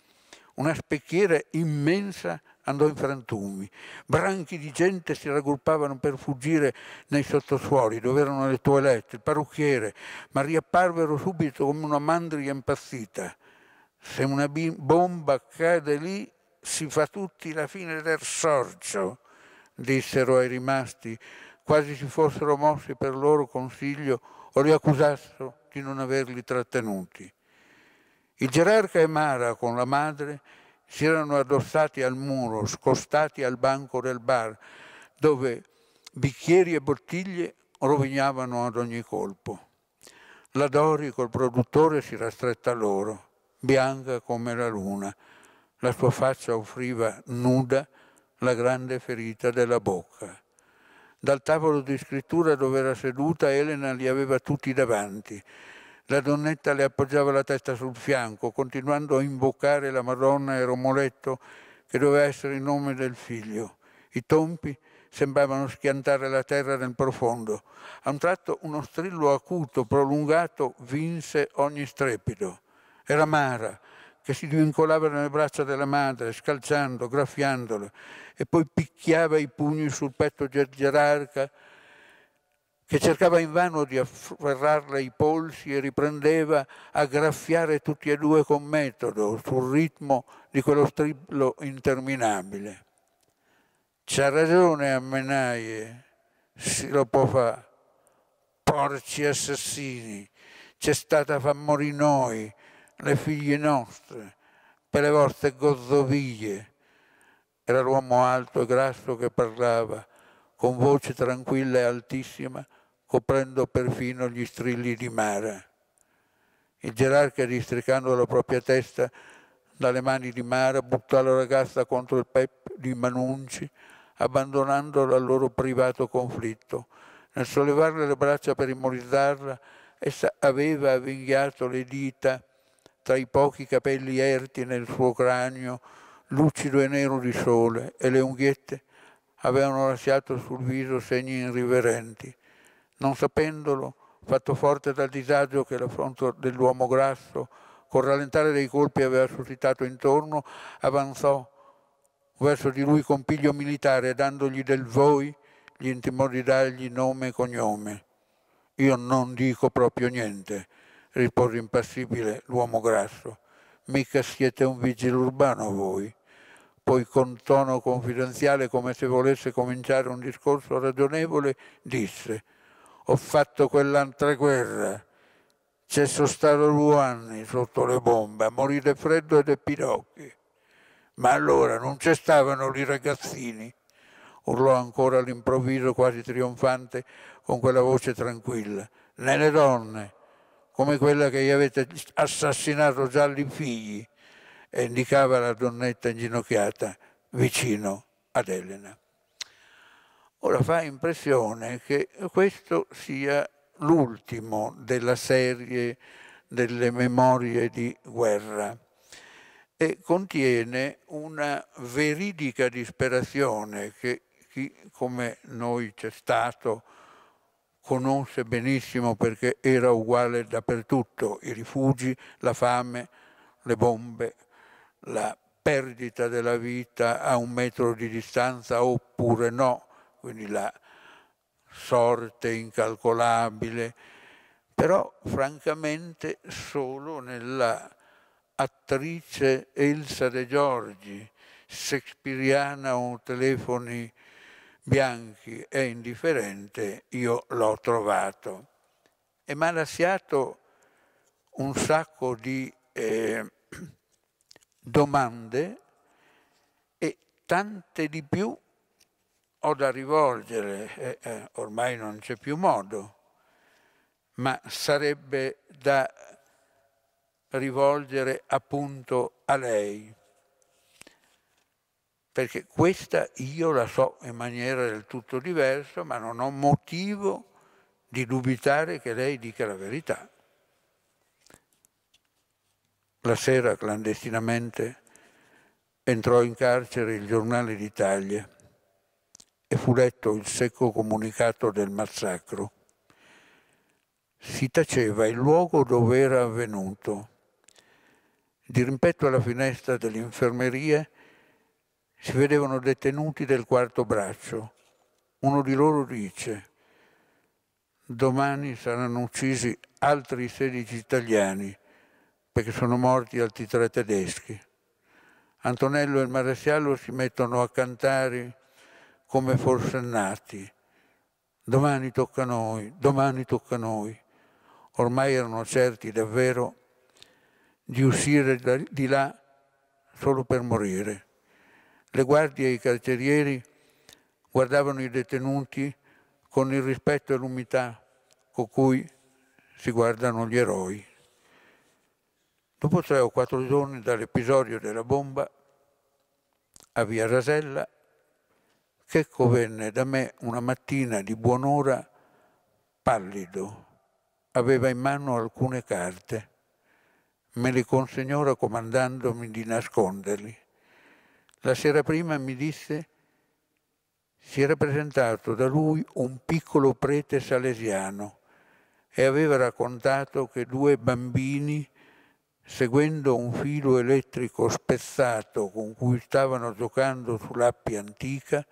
A: Una specchiera immensa andò in frantumi. Branchi di gente si raggruppavano per fuggire nei sottosuoli dove erano le toilette, il parrucchiere, ma riapparvero subito come una mandria impazzita. Se una bomba cade lì, si fa tutti la fine del sorcio, dissero ai rimasti, quasi si fossero mossi per loro consiglio o li accusassero di non averli trattenuti. Il gerarca e Mara con la madre si erano addossati al muro, scostati al banco del bar, dove bicchieri e bottiglie rovinavano ad ogni colpo. La Dori col produttore si era stretta loro, bianca come la luna. La sua faccia offriva nuda la grande ferita della bocca. Dal tavolo di scrittura dove era seduta Elena li aveva tutti davanti. La donnetta le appoggiava la testa sul fianco, continuando a invocare la Madonna e Romoletto, che doveva essere il nome del figlio. I tompi sembravano schiantare la terra nel profondo. A un tratto uno strillo acuto, prolungato, vinse ogni strepito. Era Mara, che si divincolava nelle braccia della madre, scalzando, graffiandolo, e poi picchiava i pugni sul petto gerarca, che cercava invano di afferrarle i polsi e riprendeva a graffiare tutti e due con metodo, sul ritmo di quello strillo interminabile. C'ha ragione Ammenaie, si lo può fare. Porci assassini, c'è stata fa morire noi, le figlie nostre per le vostre gozzoviglie. Era l'uomo alto e grasso che parlava, con voce tranquilla e altissima, coprendo perfino gli strilli di Mara. Il gerarca, districando la propria testa dalle mani di Mara, buttò la ragazza contro il pep di Manunci, abbandonandola al loro privato conflitto. Nel sollevarle le braccia per immobilizzarla, essa aveva avvinghiato le dita tra i pochi capelli erti nel suo cranio, lucido e nero di sole, e le unghiette avevano lasciato sul viso segni irriverenti. Non sapendolo, fatto forte dal disagio che l'affronto dell'uomo grasso, col rallentare dei colpi aveva suscitato intorno, avanzò verso di lui con piglio militare, dandogli del voi, gli intimò di dargli nome e cognome. Io non dico proprio niente, rispose impassibile l'uomo grasso. Mica siete un vigile urbano voi. Poi con tono confidenziale, come se volesse cominciare un discorso ragionevole, disse «Ho fatto quell'altra guerra, c'è stato due anni sotto le bombe, a morire freddo e dei pidocchi. Ma allora non ci stavano i ragazzini?» urlò ancora all'improvviso, quasi trionfante, con quella voce tranquilla. «Né le donne!» come quella che gli avete assassinato già Gialli Figli, e indicava la donnetta inginocchiata vicino ad Elena. Ora fa impressione che questo sia l'ultimo della serie delle memorie di guerra e contiene una veridica disperazione che chi come noi c'è stato conosce benissimo perché era uguale dappertutto, i rifugi, la fame, le bombe, la perdita della vita a un metro di distanza oppure no, quindi la sorte incalcolabile, però francamente solo nella attrice Elsa De Giorgi, shakespeariana o telefoni bianchi e indifferente, io l'ho trovato. E mi ha lasciato un sacco di eh, domande e tante di più ho da rivolgere, eh, eh, ormai non c'è più modo, ma sarebbe da rivolgere appunto a lei perché questa io la so in maniera del tutto diversa, ma non ho motivo di dubitare che lei dica la verità. La sera clandestinamente entrò in carcere il giornale d'Italia e fu letto il secco comunicato del massacro. Si taceva il luogo dove era avvenuto. Di rimpetto alla finestra dell'infermeria si vedevano detenuti del quarto braccio. Uno di loro dice, domani saranno uccisi altri 16 italiani perché sono morti altri tre tedeschi. Antonello e il maresciallo si mettono a cantare come forsennati. Domani tocca a noi, domani tocca a noi. Ormai erano certi davvero di uscire di là solo per morire. Le guardie e i carcerieri guardavano i detenuti con il rispetto e l'umiltà con cui si guardano gli eroi. Dopo tre o quattro giorni dall'episodio della bomba a via Rasella, Checco venne da me una mattina di buon'ora pallido, aveva in mano alcune carte, me le consegnò raccomandandomi di nasconderli. La sera prima mi disse si era presentato da lui un piccolo prete salesiano e aveva raccontato che due bambini, seguendo un filo elettrico spezzato con cui stavano giocando sull'appia antica,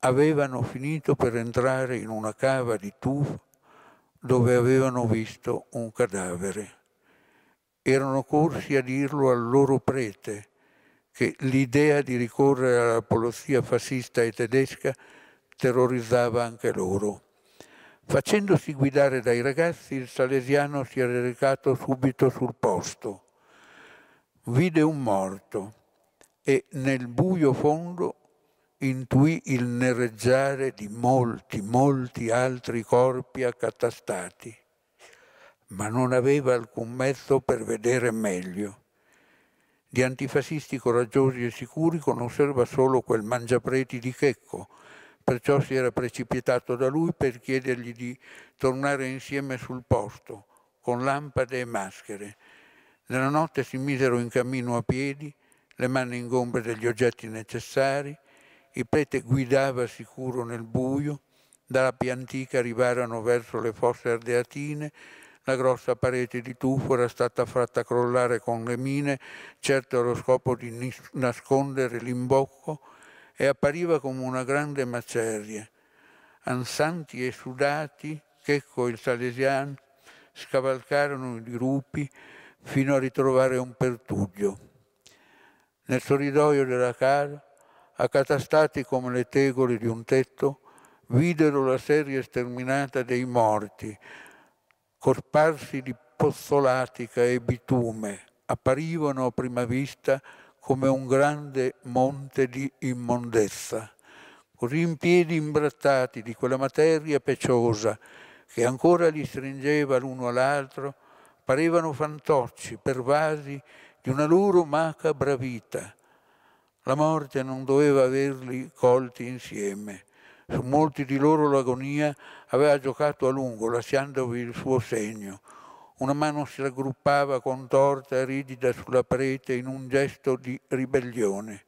A: avevano finito per entrare in una cava di tufo dove avevano visto un cadavere. Erano corsi a dirlo al loro prete, che l'idea di ricorrere alla polizia fascista e tedesca terrorizzava anche loro. Facendosi guidare dai ragazzi, il salesiano si era recato subito sul posto. Vide un morto e nel buio fondo intuì il nereggiare di molti, molti altri corpi accatastati, ma non aveva alcun mezzo per vedere meglio di antifascisti coraggiosi e sicuri conosceva solo quel mangiapreti di Checco, perciò si era precipitato da lui per chiedergli di tornare insieme sul posto, con lampade e maschere. Nella notte si misero in cammino a piedi, le mani ingombre degli oggetti necessari, il prete guidava sicuro nel buio, dalla piantica arrivarono verso le fosse ardeatine, la grossa parete di tufo era stata fatta crollare con le mine, certo allo scopo di nascondere l'imbocco, e appariva come una grande macerie. Ansanti e sudati, Checco e il Salesiano scavalcarono i gruppi fino a ritrovare un pertuglio. Nel corridoio della casa, accatastati come le tegole di un tetto, videro la serie sterminata dei morti, corparsi di pozzolatica e bitume, apparivano a prima vista come un grande monte di immondezza. Così in piedi imbrattati di quella materia peciosa che ancora li stringeva l'uno all'altro, parevano fantocci, pervasi di una loro macabra vita. La morte non doveva averli colti insieme. Su molti di loro l'agonia aveva giocato a lungo, lasciandovi il suo segno. Una mano si raggruppava contorta e rigida sulla parete in un gesto di ribellione.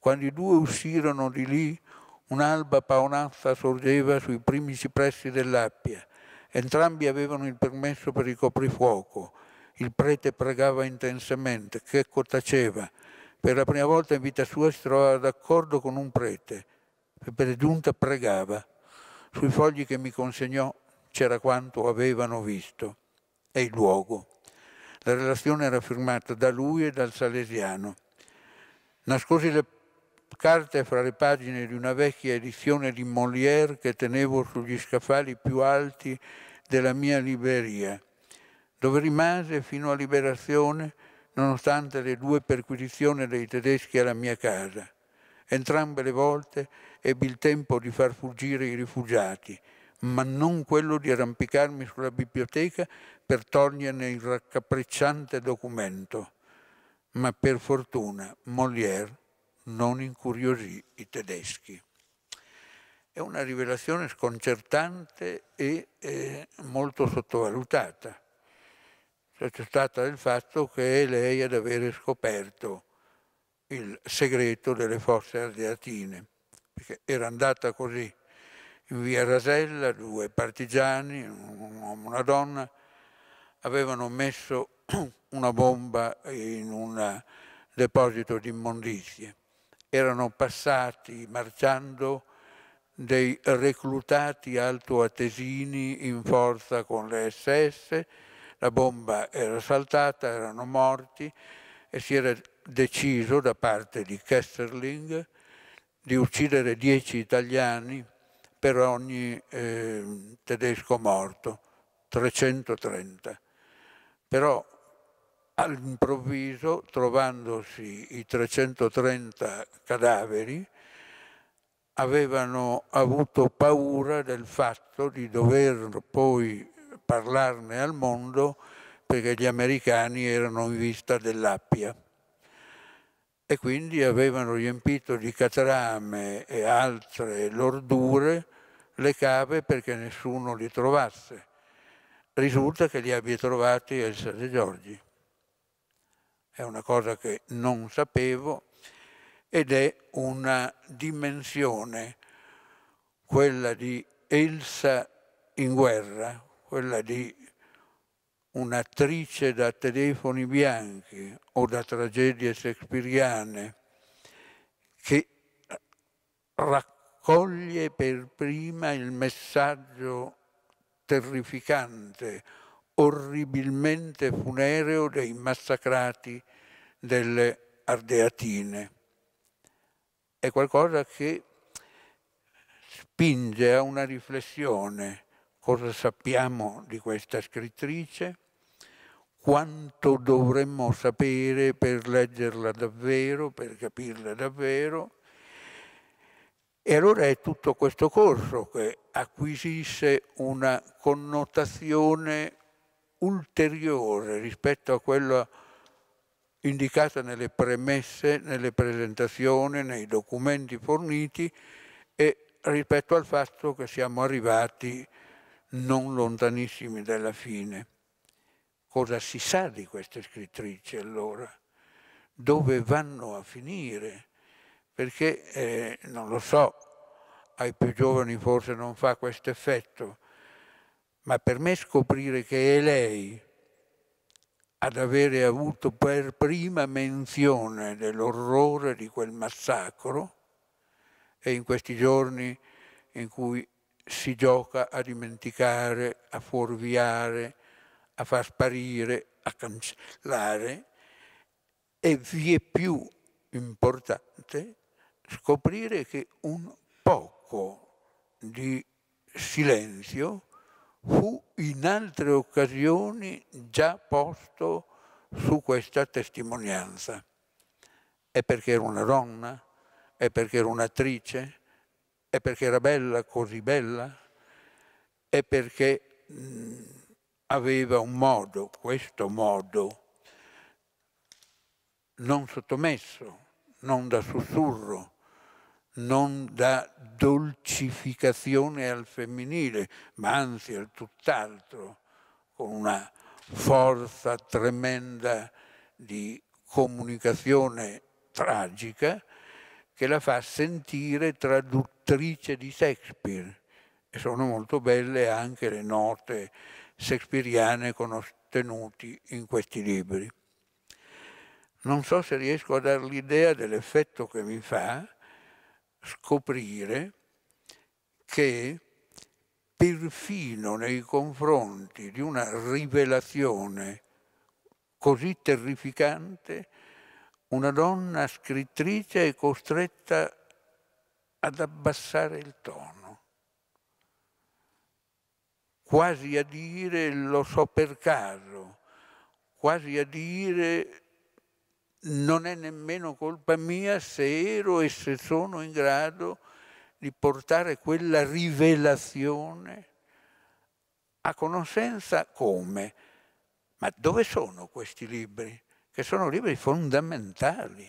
A: Quando i due uscirono di lì, un'alba paonazza sorgeva sui primi cipressi dell'Appia. Entrambi avevano il permesso per il coprifuoco. Il prete pregava intensamente, Checco taceva. Per la prima volta in vita sua si trovava d'accordo con un prete e per giunta pregava. Sui fogli che mi consegnò c'era quanto avevano visto e il luogo. La relazione era firmata da lui e dal salesiano. Nascosi le carte fra le pagine di una vecchia edizione di Molière che tenevo sugli scaffali più alti della mia libreria, dove rimase fino a liberazione nonostante le due perquisizioni dei tedeschi alla mia casa. Entrambe le volte ebbi il tempo di far fuggire i rifugiati, ma non quello di arrampicarmi sulla biblioteca per toglierne il raccapricciante documento. Ma per fortuna Molière non incuriosì i tedeschi. È una rivelazione sconcertante e eh, molto sottovalutata. C'è stata il fatto che è lei ad avere scoperto il segreto delle forze ardeatine perché era andata così in via Rasella, due partigiani, un uomo e una donna, avevano messo una bomba in un deposito di immondizie. Erano passati marciando dei reclutati altoatesini in forza con le SS, la bomba era saltata, erano morti e si era deciso da parte di Kesserling di uccidere dieci italiani per ogni eh, tedesco morto, 330. Però all'improvviso, trovandosi i 330 cadaveri, avevano avuto paura del fatto di dover poi parlarne al mondo perché gli americani erano in vista dell'Appia e quindi avevano riempito di catrame e altre lordure le cave perché nessuno li trovasse. Risulta che li abbia trovati Elsa De Giorgi. È una cosa che non sapevo ed è una dimensione, quella di Elsa in guerra, quella di un'attrice da telefoni bianchi o da tragedie shakespeariane che raccoglie per prima il messaggio terrificante, orribilmente funereo dei massacrati delle Ardeatine. È qualcosa che spinge a una riflessione. Cosa sappiamo di questa scrittrice? quanto dovremmo sapere per leggerla davvero, per capirla davvero. E allora è tutto questo corso che acquisisce una connotazione ulteriore rispetto a quella indicata nelle premesse, nelle presentazioni, nei documenti forniti e rispetto al fatto che siamo arrivati non lontanissimi dalla fine. Cosa si sa di queste scrittrici allora? Dove vanno a finire? Perché, eh, non lo so, ai più giovani forse non fa questo effetto, ma per me scoprire che è lei ad avere avuto per prima menzione dell'orrore di quel massacro e in questi giorni in cui si gioca a dimenticare, a fuorviare, a far sparire, a cancellare, e vi è più importante scoprire che un poco di silenzio fu in altre occasioni già posto su questa testimonianza. È perché era una donna? È perché era un'attrice? È perché era bella, così bella? È perché... Mh, mm, aveva un modo, questo modo, non sottomesso, non da sussurro, non da dolcificazione al femminile, ma anzi al tutt'altro, con una forza tremenda di comunicazione tragica che la fa sentire traduttrice di Shakespeare. E sono molto belle anche le note shakespeariane contenuti in questi libri. Non so se riesco a dar l'idea dell'effetto che mi fa scoprire che perfino nei confronti di una rivelazione così terrificante, una donna scrittrice è costretta ad abbassare il tono quasi a dire lo so per caso, quasi a dire non è nemmeno colpa mia se ero e se sono in grado di portare quella rivelazione a conoscenza come? Ma dove sono questi libri? Che sono libri fondamentali,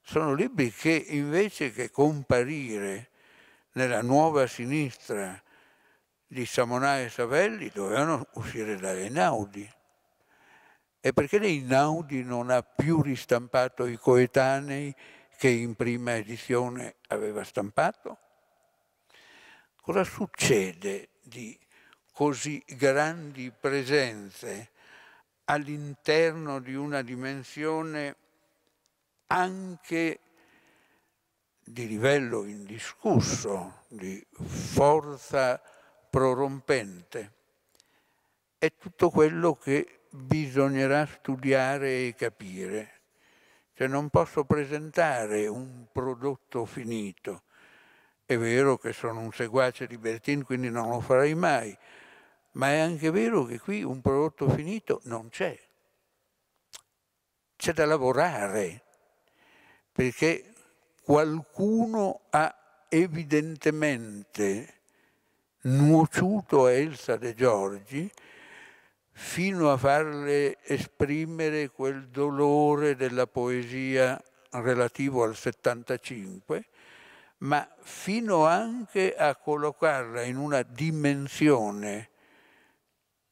A: sono libri che invece che comparire nella nuova sinistra, di Samonà e Savelli dovevano uscire dalle Naudi. E perché lei Naudi non ha più ristampato i coetanei che in prima edizione aveva stampato? Cosa succede di così grandi presenze all'interno di una dimensione anche di livello indiscusso, di forza prorompente. È tutto quello che bisognerà studiare e capire. Cioè non posso presentare un prodotto finito. È vero che sono un seguace di Bertin, quindi non lo farei mai, ma è anche vero che qui un prodotto finito non c'è. C'è da lavorare, perché qualcuno ha evidentemente nuociuto a Elsa De Giorgi fino a farle esprimere quel dolore della poesia relativo al 75, ma fino anche a collocarla in una dimensione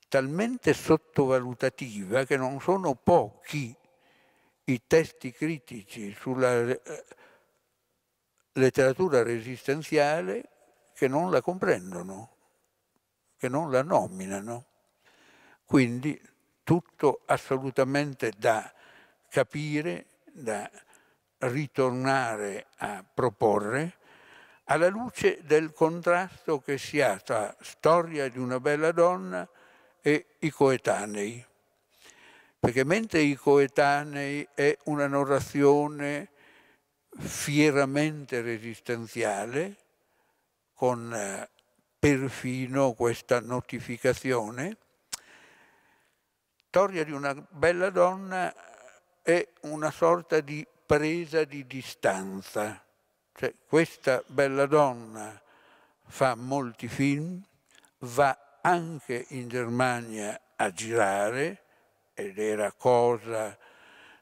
A: talmente sottovalutativa che non sono pochi i testi critici sulla eh, letteratura resistenziale che non la comprendono, che non la nominano. Quindi tutto assolutamente da capire, da ritornare a proporre, alla luce del contrasto che si ha tra storia di una bella donna e i coetanei. Perché mentre i coetanei è una narrazione fieramente resistenziale, con eh, perfino questa notificazione. Storia di una bella donna è una sorta di presa di distanza. Cioè, questa bella donna fa molti film, va anche in Germania a girare ed era cosa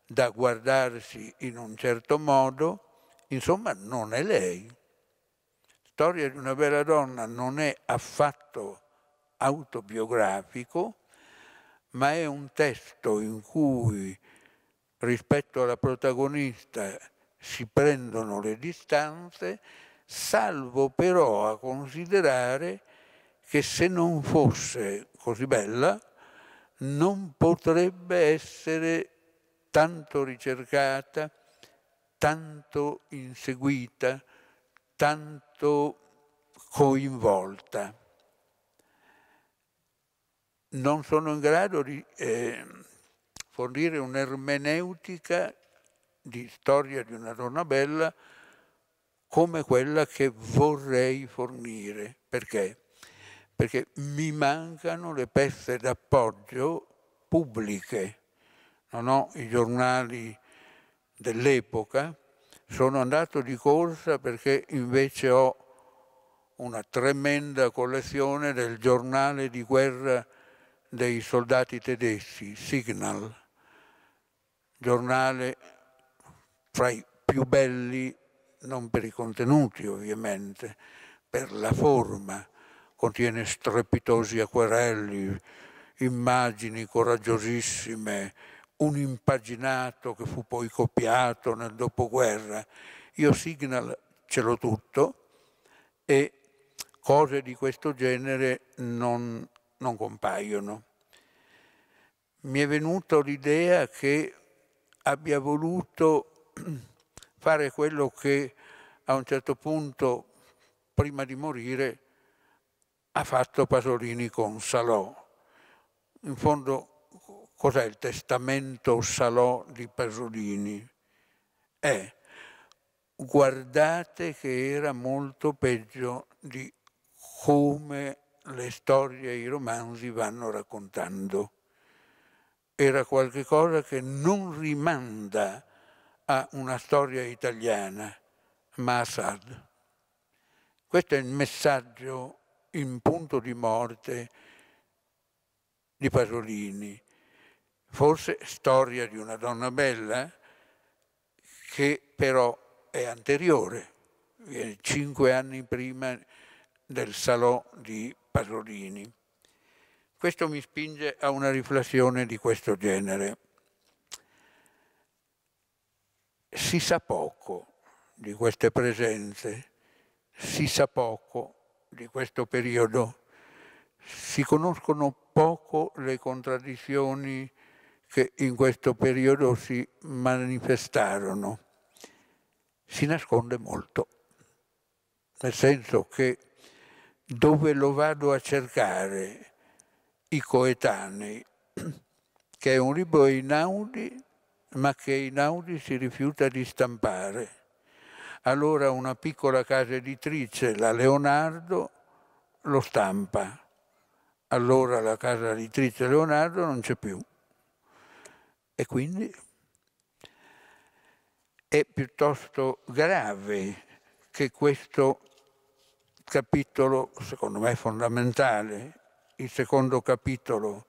A: da guardarsi in un certo modo, insomma non è lei. Storia di una bella donna non è affatto autobiografico, ma è un testo in cui rispetto alla protagonista si prendono le distanze, salvo però a considerare che se non fosse così bella non potrebbe essere tanto ricercata, tanto inseguita, tanto coinvolta. Non sono in grado di eh, fornire un'ermeneutica di storia di una donna bella come quella che vorrei fornire. Perché? Perché mi mancano le pezze d'appoggio pubbliche. Non ho i giornali dell'epoca, sono andato di corsa perché invece ho una tremenda collezione del giornale di guerra dei soldati tedeschi, Signal, giornale fra i più belli, non per i contenuti ovviamente, per la forma, contiene strepitosi acquerelli, immagini coraggiosissime, un impaginato che fu poi copiato nel dopoguerra. Io Signal ce l'ho tutto e cose di questo genere non, non compaiono. Mi è venuta l'idea che abbia voluto fare quello che a un certo punto, prima di morire, ha fatto Pasolini con Salò. In fondo cos'è il testamento Salò di Pasolini? È guardate che era molto peggio di come le storie e i romanzi vanno raccontando. Era qualcosa che non rimanda a una storia italiana, ma a Sad. Questo è il messaggio in punto di morte di Pasolini Forse storia di una donna bella che però è anteriore, viene cinque anni prima del Salò di Pasolini. Questo mi spinge a una riflessione di questo genere. Si sa poco di queste presenze, si sa poco di questo periodo, si conoscono poco le contraddizioni che in questo periodo si manifestarono, si nasconde molto, nel senso che dove lo vado a cercare i coetanei, che è un libro inaudi, ma che Inaudi si rifiuta di stampare. Allora una piccola casa editrice, la Leonardo, lo stampa. Allora la casa editrice Leonardo non c'è più e quindi è piuttosto grave che questo capitolo, secondo me fondamentale, il secondo capitolo,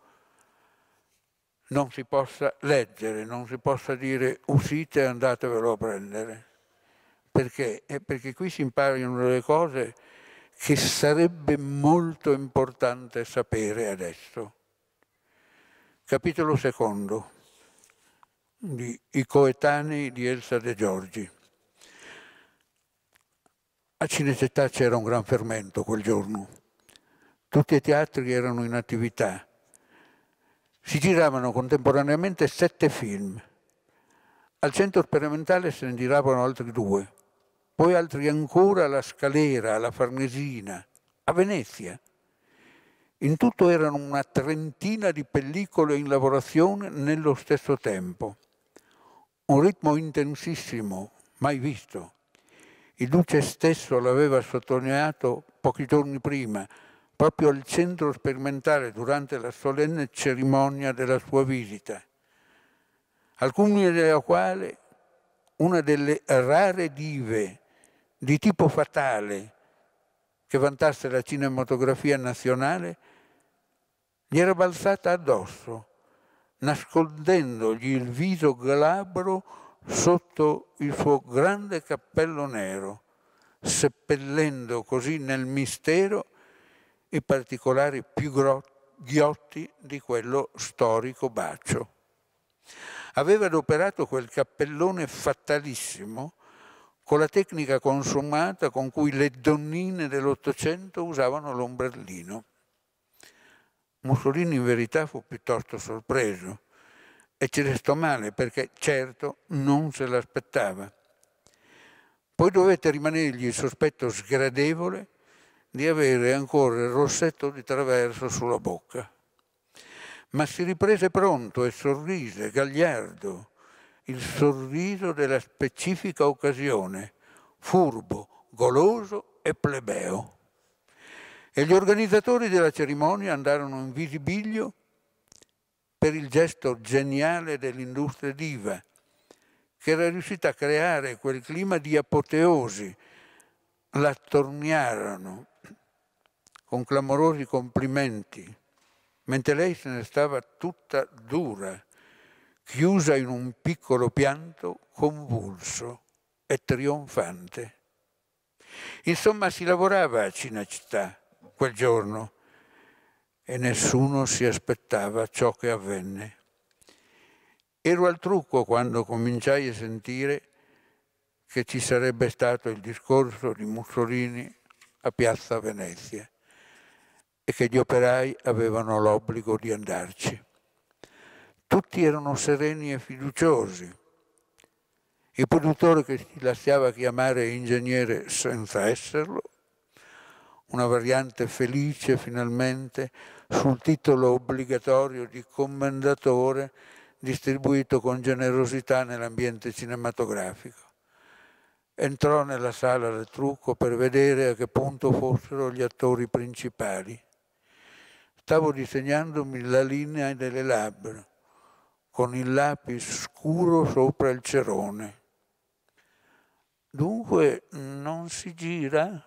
A: non si possa leggere, non si possa dire uscite e andatevelo a prendere. Perché? È perché qui si imparano delle cose che sarebbe molto importante sapere adesso. Capitolo secondo di, i coetanei di Elsa De Giorgi. A Cinecittà c'era un gran fermento quel giorno. Tutti i teatri erano in attività. Si giravano contemporaneamente sette film. Al centro sperimentale se ne giravano altri due, poi altri ancora alla Scalera, alla Farnesina, a Venezia. In tutto erano una trentina di pellicole in lavorazione nello stesso tempo un ritmo intensissimo, mai visto. Il Duce stesso l'aveva sottolineato pochi giorni prima, proprio al centro sperimentale durante la solenne cerimonia della sua visita, Alcuni culmine della quale una delle rare dive di tipo fatale che vantasse la cinematografia nazionale gli era balzata addosso nascondendogli il viso glabro sotto il suo grande cappello nero, seppellendo così nel mistero i particolari più ghiotti di quello storico bacio. Aveva adoperato quel cappellone fatalissimo con la tecnica consumata con cui le donnine dell'Ottocento usavano l'ombrellino. Mussolini in verità fu piuttosto sorpreso e ci restò male perché certo non se l'aspettava. Poi dovette rimanergli il sospetto sgradevole di avere ancora il rossetto di traverso sulla bocca. Ma si riprese pronto e sorrise, gagliardo, il sorriso della specifica occasione, furbo, goloso e plebeo. E gli organizzatori della cerimonia andarono in visibilio per il gesto geniale dell'industria diva, che era riuscita a creare quel clima di apoteosi. L'attorniarono con clamorosi complimenti, mentre lei se ne stava tutta dura, chiusa in un piccolo pianto convulso e trionfante. Insomma, si lavorava a Cinecittà quel giorno e nessuno si aspettava ciò che avvenne. Ero al trucco quando cominciai a sentire che ci sarebbe stato il discorso di Mussolini a Piazza Venezia e che gli operai avevano l'obbligo di andarci. Tutti erano sereni e fiduciosi. Il produttore che si lasciava chiamare ingegnere senza esserlo una variante felice finalmente sul titolo obbligatorio di commendatore distribuito con generosità nell'ambiente cinematografico. Entrò nella sala del trucco per vedere a che punto fossero gli attori principali. Stavo disegnandomi la linea delle labbra con il lapis scuro sopra il cerone. Dunque non si gira?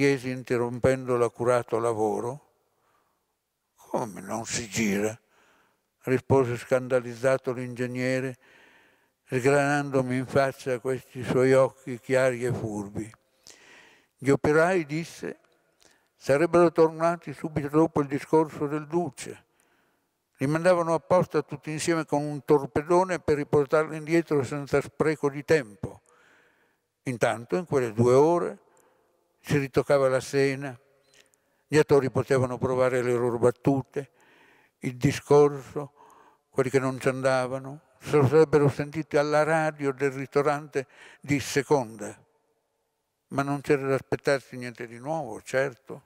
A: chiesi interrompendo l'accurato lavoro. Come non si gira? rispose scandalizzato l'ingegnere, sgranandomi in faccia questi suoi occhi chiari e furbi. Gli operai, disse, sarebbero tornati subito dopo il discorso del duce. Li mandavano apposta tutti insieme con un torpedone per riportarli indietro senza spreco di tempo. Intanto, in quelle due ore, si ritoccava la scena, gli attori potevano provare le loro battute, il discorso, quelli che non ci andavano, se lo sarebbero sentiti alla radio del ristorante di seconda, ma non c'era da aspettarsi niente di nuovo, certo.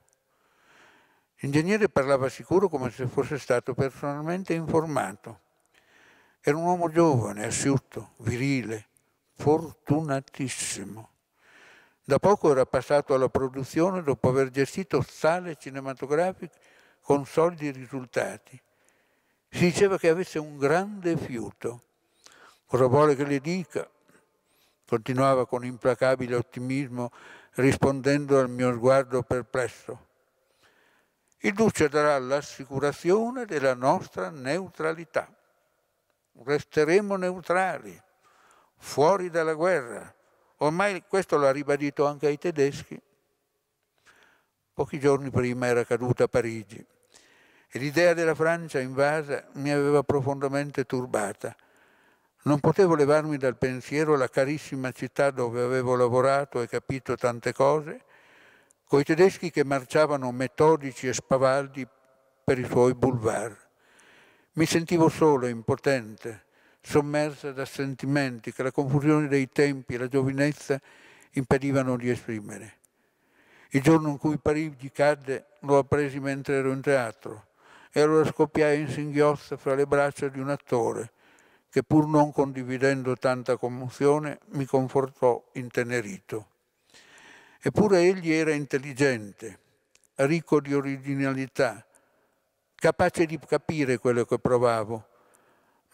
A: L'ingegnere parlava sicuro come se fosse stato personalmente informato. Era un uomo giovane, asciutto, virile, fortunatissimo. Da poco era passato alla produzione dopo aver gestito sale cinematografiche con solidi risultati. Si diceva che avesse un grande fiuto. Cosa vuole che le dica? Continuava con implacabile ottimismo rispondendo al mio sguardo perplesso. Il Duce darà l'assicurazione della nostra neutralità. Resteremo neutrali, fuori dalla guerra, Ormai questo l'ha ribadito anche ai tedeschi. Pochi giorni prima era caduta a Parigi e l'idea della Francia invasa mi aveva profondamente turbata. Non potevo levarmi dal pensiero la carissima città dove avevo lavorato e capito tante cose, coi tedeschi che marciavano metodici e spavaldi per i suoi boulevard. Mi sentivo solo, impotente, sommersa da sentimenti che la confusione dei tempi e la giovinezza impedivano di esprimere. Il giorno in cui Parigi cadde lo appresi mentre ero in teatro e allora scoppiai in singhiozza fra le braccia di un attore che pur non condividendo tanta commozione mi confortò intenerito. Eppure egli era intelligente, ricco di originalità, capace di capire quello che provavo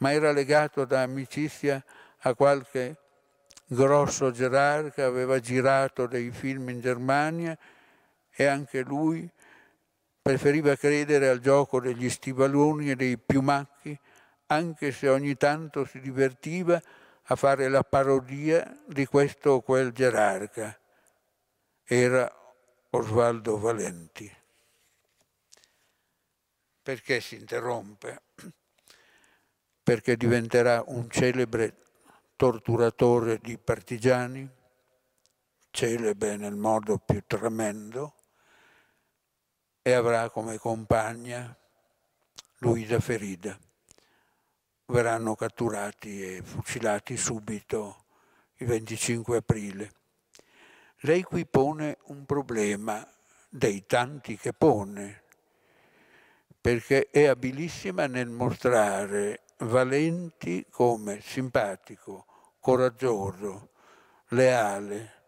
A: ma era legato da amicizia a qualche grosso gerarca, aveva girato dei film in Germania e anche lui preferiva credere al gioco degli stivaloni e dei piumacchi, anche se ogni tanto si divertiva a fare la parodia di questo o quel gerarca. Era Osvaldo Valenti. Perché si interrompe? perché diventerà un celebre torturatore di partigiani, celebre nel modo più tremendo, e avrà come compagna Luisa Ferida. Verranno catturati e fucilati subito il 25 aprile. Lei qui pone un problema dei tanti che pone, perché è abilissima nel mostrare valenti come simpatico, coraggioso, leale,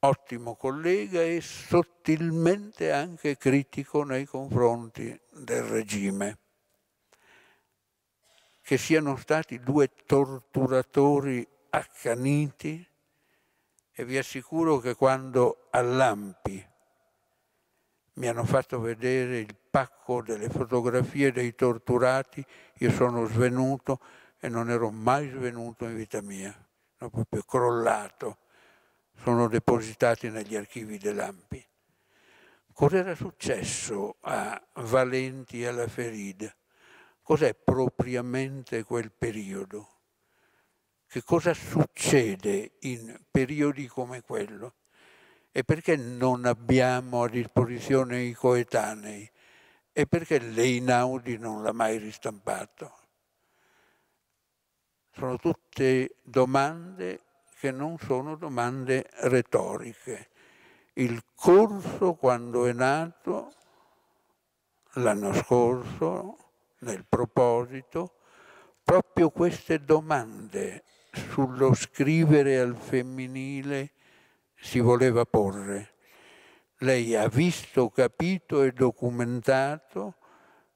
A: ottimo collega e sottilmente anche critico nei confronti del regime. Che siano stati due torturatori accaniti e vi assicuro che quando all'Ampi mi hanno fatto vedere il pacco delle fotografie dei torturati, io sono svenuto e non ero mai svenuto in vita mia, sono proprio crollato, sono depositati negli archivi dell'Ampi. Cos'era successo a Valenti e alla Ferida? Cos'è propriamente quel periodo? Che cosa succede in periodi come quello? E perché non abbiamo a disposizione i coetanei? E perché Leinaudi non l'ha mai ristampato? Sono tutte domande che non sono domande retoriche. Il corso quando è nato, l'anno scorso, nel proposito, proprio queste domande sullo scrivere al femminile si voleva porre lei ha visto, capito e documentato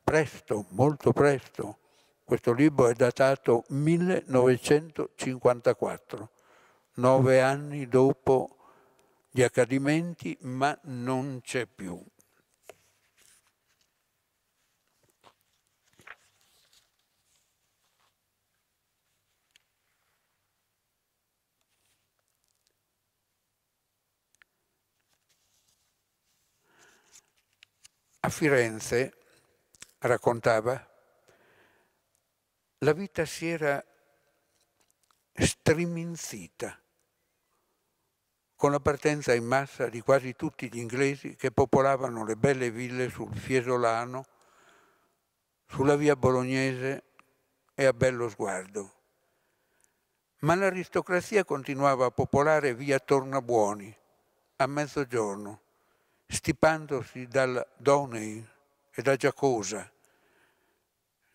A: presto, molto presto. Questo libro è datato 1954, nove anni dopo gli accadimenti, ma non c'è più. A Firenze, raccontava, la vita si era striminzita con la partenza in massa di quasi tutti gli inglesi che popolavano le belle ville sul Fiesolano, sulla via bolognese e a bello sguardo. Ma l'aristocrazia continuava a popolare via Tornabuoni a mezzogiorno stipandosi dal Donei e da Giacosa,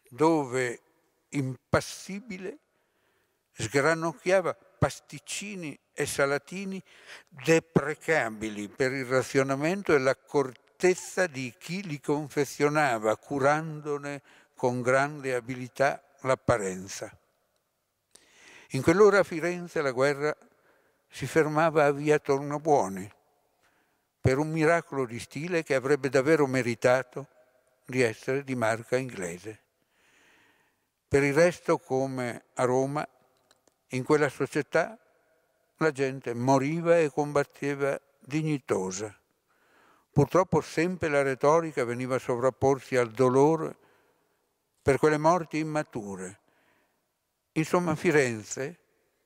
A: dove impassibile sgranocchiava pasticcini e salatini deprecabili per il razionamento e l'accortezza di chi li confezionava, curandone con grande abilità l'apparenza. In quell'ora a Firenze la guerra si fermava a via Tornabuoni, per un miracolo di stile che avrebbe davvero meritato di essere di marca inglese. Per il resto, come a Roma, in quella società la gente moriva e combatteva dignitosa. Purtroppo sempre la retorica veniva a sovrapporsi al dolore per quelle morti immature. Insomma, Firenze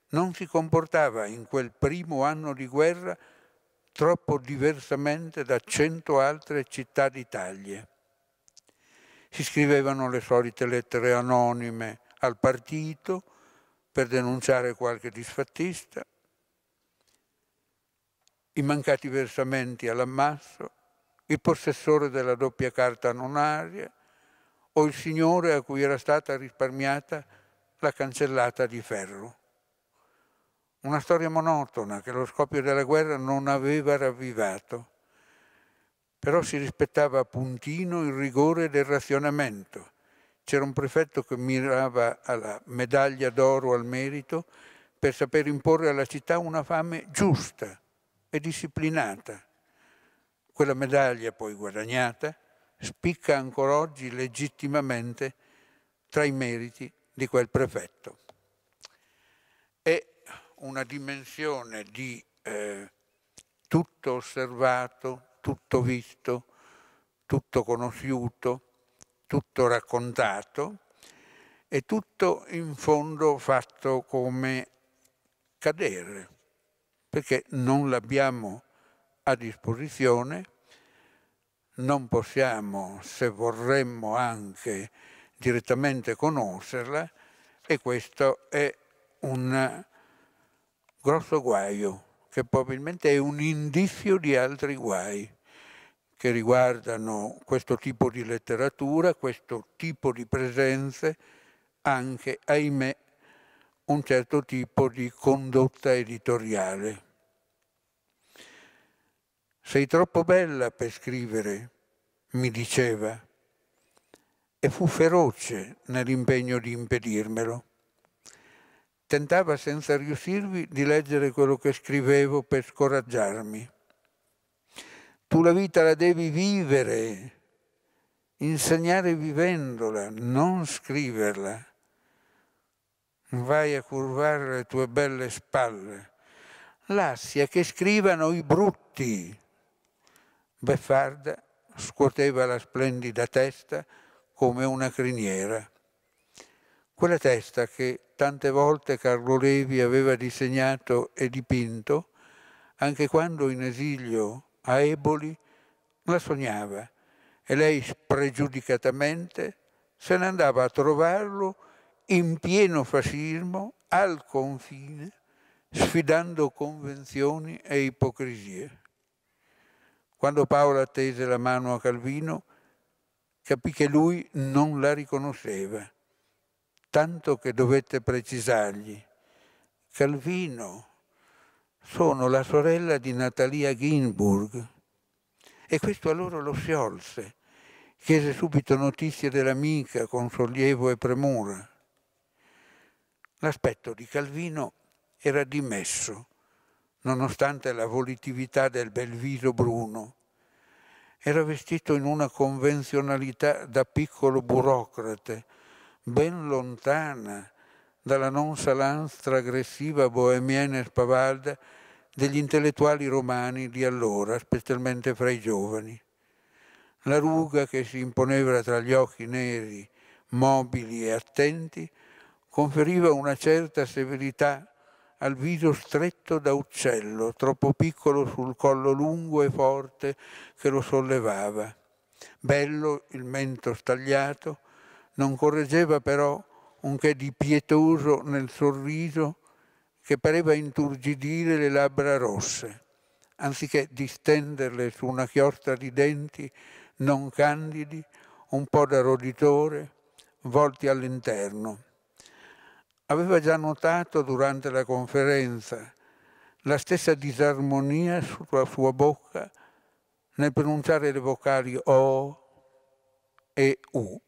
A: non si comportava in quel primo anno di guerra troppo diversamente da cento altre città d'Italia. Si scrivevano le solite lettere anonime al partito per denunciare qualche disfattista, i mancati versamenti all'ammasso, il possessore della doppia carta nonaria o il signore a cui era stata risparmiata la cancellata di ferro una storia monotona che lo scoppio della guerra non aveva ravvivato, però si rispettava a puntino il rigore del razionamento. C'era un prefetto che mirava alla medaglia d'oro al merito per saper imporre alla città una fame giusta e disciplinata. Quella medaglia poi guadagnata spicca ancora oggi legittimamente tra i meriti di quel prefetto una dimensione di eh, tutto osservato, tutto visto, tutto conosciuto, tutto raccontato e tutto in fondo fatto come cadere, perché non l'abbiamo a disposizione, non possiamo, se vorremmo anche direttamente conoscerla, e questo è un grosso guaio, che probabilmente è un indizio di altri guai che riguardano questo tipo di letteratura, questo tipo di presenze, anche, ahimè, un certo tipo di condotta editoriale. Sei troppo bella per scrivere, mi diceva, e fu feroce nell'impegno di impedirmelo. Tentava senza riuscirvi di leggere quello che scrivevo per scoraggiarmi. Tu la vita la devi vivere, insegnare vivendola, non scriverla. Vai a curvare le tue belle spalle. L'assia che scrivano i brutti. Beffarda scuoteva la splendida testa come una criniera. Quella testa che tante volte Carlo Levi aveva disegnato e dipinto, anche quando in esilio a Eboli, la sognava e lei spregiudicatamente se ne andava a trovarlo in pieno fascismo, al confine, sfidando convenzioni e ipocrisie. Quando Paola tese la mano a Calvino, capì che lui non la riconosceva tanto che dovette precisargli. Calvino, sono la sorella di Natalia Ginburg. E questo a loro lo sciolse. Chiese subito notizie dell'amica con sollievo e premura. L'aspetto di Calvino era dimesso, nonostante la volitività del bel viso bruno. Era vestito in una convenzionalità da piccolo burocrate, ben lontana dalla nonchalance traggressiva bohemiana e spavalda degli intellettuali romani di allora, specialmente fra i giovani. La ruga che si imponeva tra gli occhi neri, mobili e attenti, conferiva una certa severità al viso stretto da uccello, troppo piccolo sul collo lungo e forte che lo sollevava. Bello il mento stagliato, non correggeva però un che di pietoso nel sorriso che pareva inturgidire le labbra rosse, anziché distenderle su una chiostra di denti non candidi, un po' da roditore, volti all'interno. Aveva già notato durante la conferenza la stessa disarmonia sulla sua bocca nel pronunciare le vocali O e U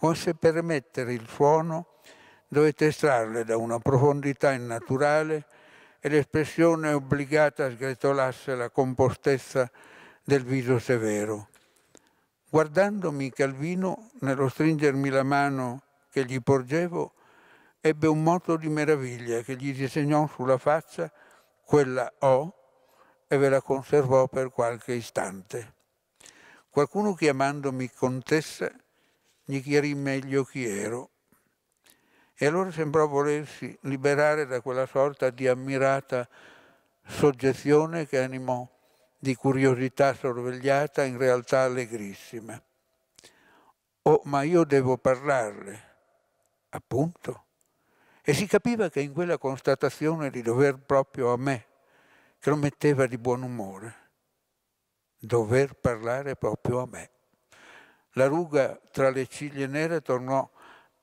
A: o se per mettere il suono dovete estrarle da una profondità innaturale e l'espressione obbligata sgretolasse la compostezza del viso severo. Guardandomi Calvino, nello stringermi la mano che gli porgevo, ebbe un moto di meraviglia che gli disegnò sulla faccia quella O e ve la conservò per qualche istante. Qualcuno chiamandomi contessa gli chiarì meglio chi ero. E allora sembrò volersi liberare da quella sorta di ammirata soggezione che animò, di curiosità sorvegliata, in realtà allegrissima. Oh, ma io devo parlarle. Appunto. E si capiva che in quella constatazione di dover proprio a me, che lo metteva di buon umore, dover parlare proprio a me. La ruga tra le ciglia nere tornò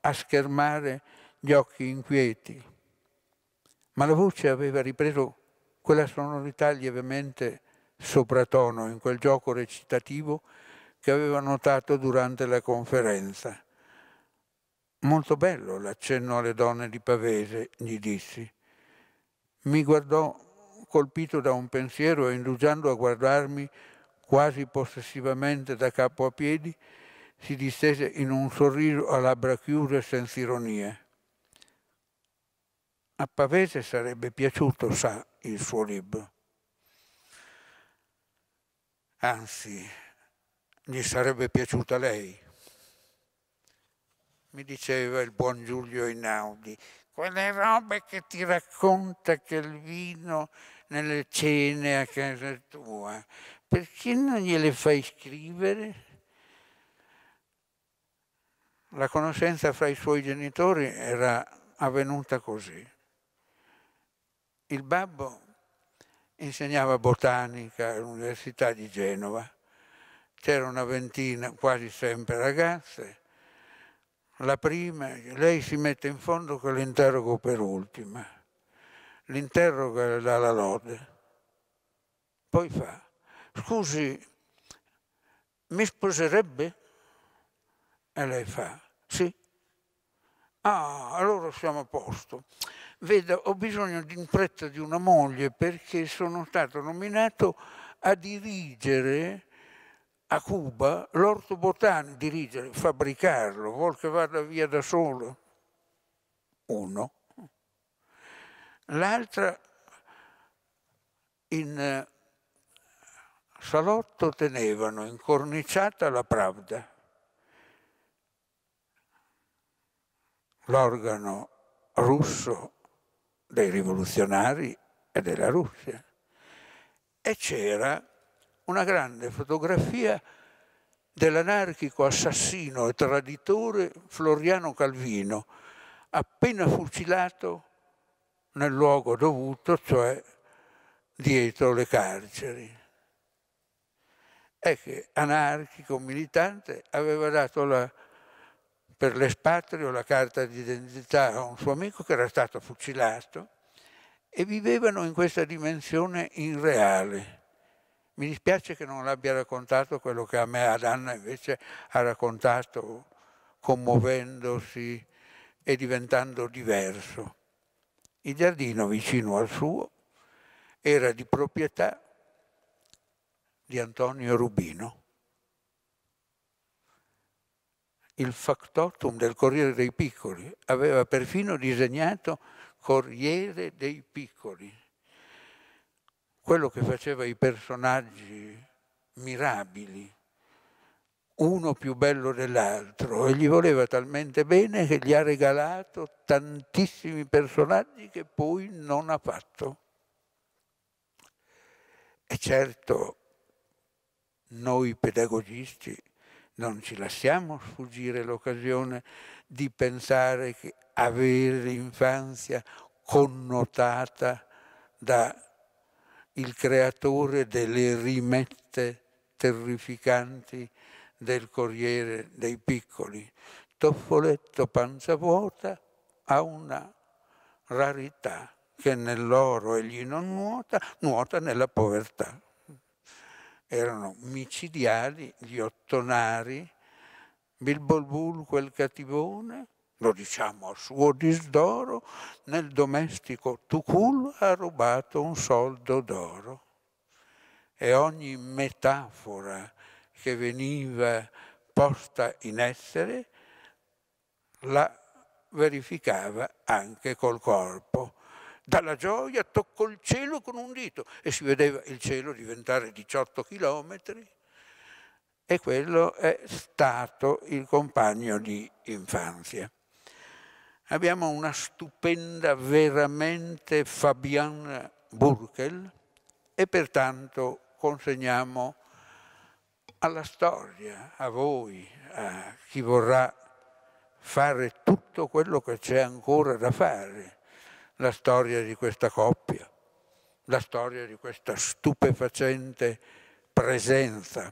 A: a schermare gli occhi inquieti, ma la voce aveva ripreso quella sonorità lievemente sopratono in quel gioco recitativo che aveva notato durante la conferenza. Molto bello l'accenno alle donne di Pavese, gli dissi. Mi guardò colpito da un pensiero e indugiando a guardarmi quasi possessivamente da capo a piedi, si distese in un sorriso a labbra chiuse senza ironie. A Pavese sarebbe piaciuto, sa, il suo libro. Anzi, gli sarebbe piaciuta lei. Mi diceva il buon Giulio Inaudi, quelle robe che ti racconta che il vino nelle cene a casa tua, perché non gliele fai scrivere? La conoscenza fra i suoi genitori era avvenuta così. Il babbo insegnava botanica all'Università di Genova, c'era una ventina, quasi sempre ragazze, la prima, lei si mette in fondo con l'interrogo per ultima, l'interrogo le dà la lode, poi fa, scusi, mi sposerebbe? E lei fa, sì. Ah, allora siamo a posto. Veda, ho bisogno in fretta di una moglie perché sono stato nominato a dirigere a Cuba l'orto botanico, dirigere, fabbricarlo, vuol che vada via da solo. Uno. L'altra in eh, salotto tenevano incorniciata la Pravda l'organo russo dei rivoluzionari e della Russia. E c'era una grande fotografia dell'anarchico assassino e traditore Floriano Calvino, appena fucilato nel luogo dovuto, cioè dietro le carceri. E che anarchico, militante, aveva dato la per l'espatrio la carta d'identità a un suo amico che era stato fucilato e vivevano in questa dimensione irreale. Mi dispiace che non l'abbia raccontato quello che a me ad Anna invece ha raccontato commuovendosi e diventando diverso. Il giardino vicino al suo era di proprietà di Antonio Rubino il factotum del Corriere dei Piccoli, aveva perfino disegnato Corriere dei Piccoli, quello che faceva i personaggi mirabili, uno più bello dell'altro e gli voleva talmente bene che gli ha regalato tantissimi personaggi che poi non ha fatto. E certo noi pedagogisti non ci lasciamo sfuggire l'occasione di pensare che avere l'infanzia connotata da il creatore delle rimette terrificanti del Corriere dei Piccoli. Toffoletto panza vuota ha una rarità che nell'oro egli non nuota, nuota nella povertà erano micidiali, gli ottonari, Bilbolbul quel cattivone, lo diciamo a suo disdoro, nel domestico Tucul ha rubato un soldo d'oro. E ogni metafora che veniva posta in essere la verificava anche col corpo. Dalla gioia toccò il cielo con un dito e si vedeva il cielo diventare 18 chilometri e quello è stato il compagno di infanzia. Abbiamo una stupenda, veramente Fabian Burkel e pertanto consegniamo alla storia, a voi, a chi vorrà fare tutto quello che c'è ancora da fare la storia di questa coppia, la storia di questa stupefacente presenza,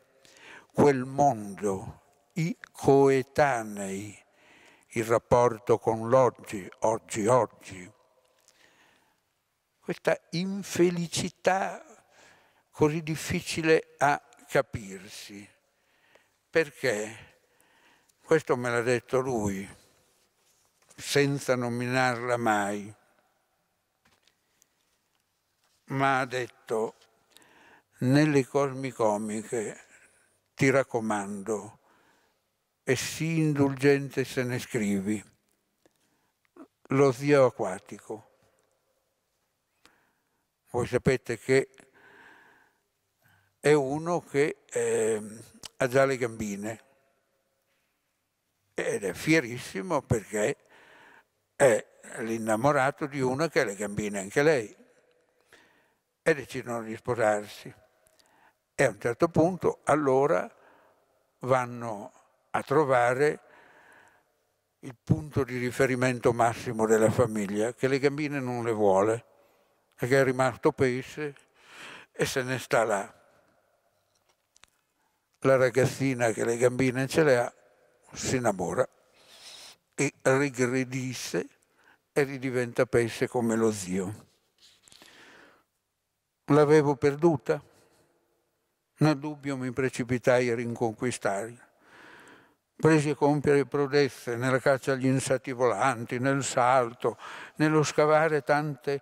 A: quel mondo, i coetanei, il rapporto con l'oggi, oggi, oggi. Questa infelicità così difficile a capirsi. Perché? Questo me l'ha detto lui, senza nominarla mai ma ha detto nelle cosmicomiche ti raccomando e sii indulgente se ne scrivi lo zio acquatico. Voi sapete che è uno che eh, ha già le gambine ed è fierissimo perché è l'innamorato di una che ha le gambine anche lei e decidono di sposarsi. E a un certo punto allora vanno a trovare il punto di riferimento massimo della famiglia, che le gambine non le vuole, e che è rimasto pesce e se ne sta là. La ragazzina che le gambine ce le ha si innamora e regredisce e ridiventa pesce come lo zio. L'avevo perduta? Nel dubbio mi precipitai a rinconquistarla. Presi a compiere prodezze nella caccia agli insetti volanti, nel salto, nello scavare tante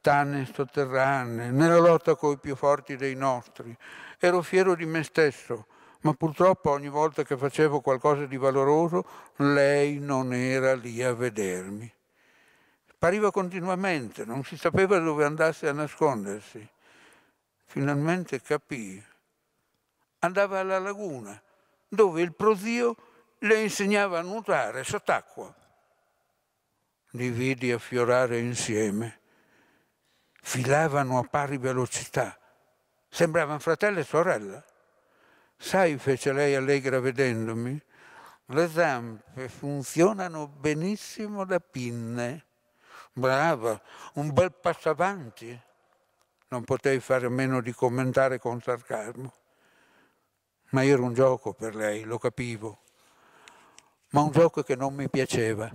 A: tane sotterranee, nella lotta con i più forti dei nostri. Ero fiero di me stesso, ma purtroppo ogni volta che facevo qualcosa di valoroso lei non era lì a vedermi. Pariva continuamente, non si sapeva dove andasse a nascondersi finalmente capì, andava alla laguna dove il prozio le insegnava a nuotare sott'acqua. Li vidi affiorare insieme, filavano a pari velocità, sembravano fratello e sorella. Sai, fece lei allegra vedendomi, le zampe funzionano benissimo da pinne. Brava, un bel passo avanti non potei fare a meno di commentare con sarcasmo. Ma era un gioco per lei, lo capivo. Ma un gioco che non mi piaceva.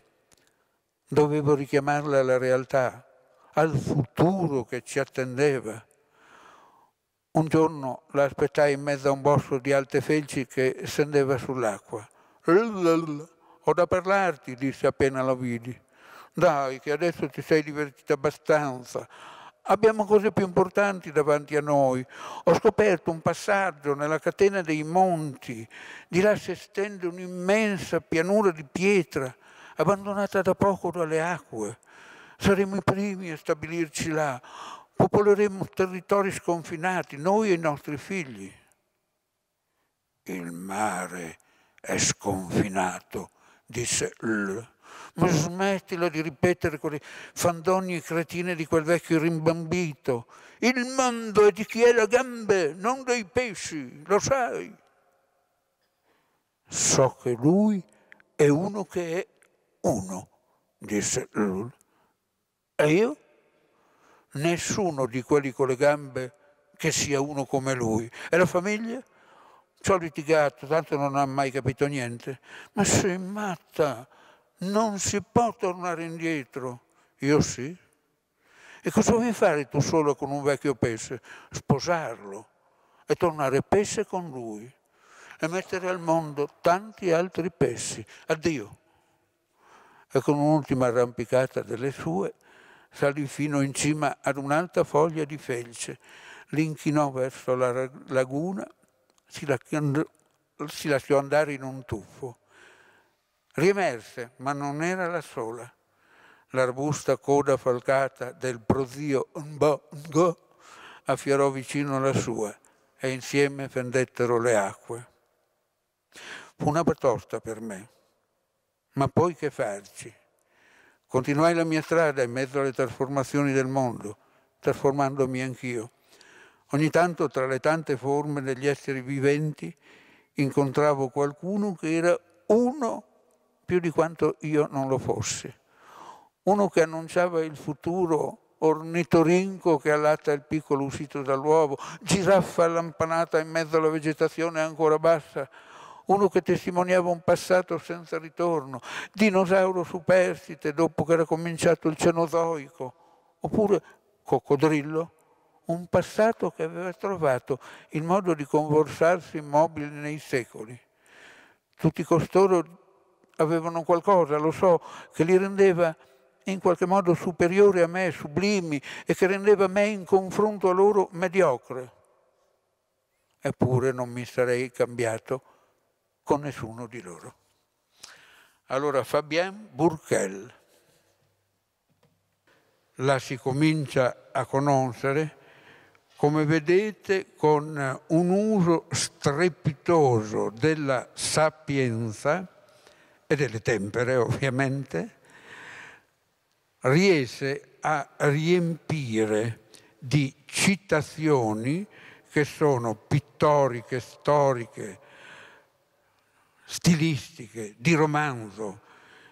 A: Dovevo richiamarla alla realtà, al futuro che ci attendeva. Un giorno la aspettai in mezzo a un bosco di alte felci che scendeva sull'acqua. Ho da parlarti, disse appena la vidi. Dai, che adesso ti sei divertita abbastanza. Abbiamo cose più importanti davanti a noi. Ho scoperto un passaggio nella catena dei monti. Di là si estende un'immensa pianura di pietra, abbandonata da poco dalle acque. Saremo i primi a stabilirci là. Popoleremo territori sconfinati, noi e i nostri figli. Il mare è sconfinato, disse L ma smettila di ripetere quelle fandonie cretine di quel vecchio rimbambito. Il mondo è di chi ha le gambe, non dei pesci, lo sai. So che lui è uno che è uno, disse Lul. E io? Nessuno di quelli con le gambe che sia uno come lui. E la famiglia? Ci ho litigato, tanto non ha mai capito niente. Ma sei matta! Non si può tornare indietro. Io sì. E cosa vuoi fare tu solo con un vecchio pesce? Sposarlo e tornare pesce con lui e mettere al mondo tanti altri pesci. Addio. E con un'ultima arrampicata delle sue salì fino in cima ad un'alta foglia di felce, l'inchinò verso la laguna, si lasciò andare in un tuffo Riemerse, ma non era la sola. L'arbusta coda falcata del prozio Mbo Ngo affiorò vicino alla sua e insieme fendettero le acque. Fu una batosta per me, ma poi che farci? Continuai la mia strada in mezzo alle trasformazioni del mondo, trasformandomi anch'io. Ogni tanto tra le tante forme degli esseri viventi incontravo qualcuno che era uno più di quanto io non lo fossi. Uno che annunciava il futuro ornitorinco che allatta il piccolo uscito dall'uovo, giraffa allampanata in mezzo alla vegetazione ancora bassa, uno che testimoniava un passato senza ritorno, dinosauro superstite dopo che era cominciato il Cenozoico, oppure coccodrillo, un passato che aveva trovato il modo di convorsarsi immobile nei secoli. Tutti costoro avevano qualcosa, lo so, che li rendeva in qualche modo superiori a me, sublimi, e che rendeva me in confronto a loro mediocre. Eppure non mi sarei cambiato con nessuno di loro. Allora Fabien Burkel, la si comincia a conoscere, come vedete, con un uso strepitoso della sapienza, e delle tempere ovviamente, riesce a riempire di citazioni che sono pittoriche, storiche, stilistiche, di romanzo.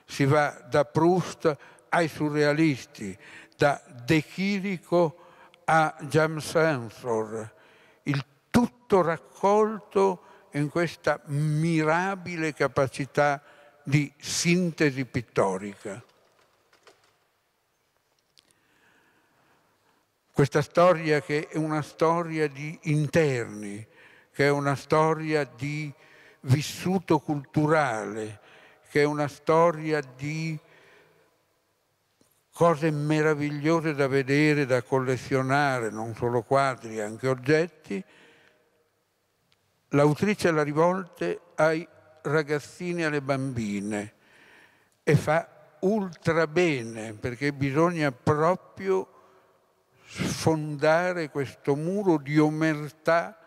A: Si va da Proust ai surrealisti, da De Chirico a Jam Sensor, il tutto raccolto in questa mirabile capacità di di sintesi pittorica. Questa storia che è una storia di interni, che è una storia di vissuto culturale, che è una storia di cose meravigliose da vedere, da collezionare, non solo quadri, anche oggetti, l'autrice La Rivolte ai ragazzini alle bambine e fa ultra bene perché bisogna proprio sfondare questo muro di omertà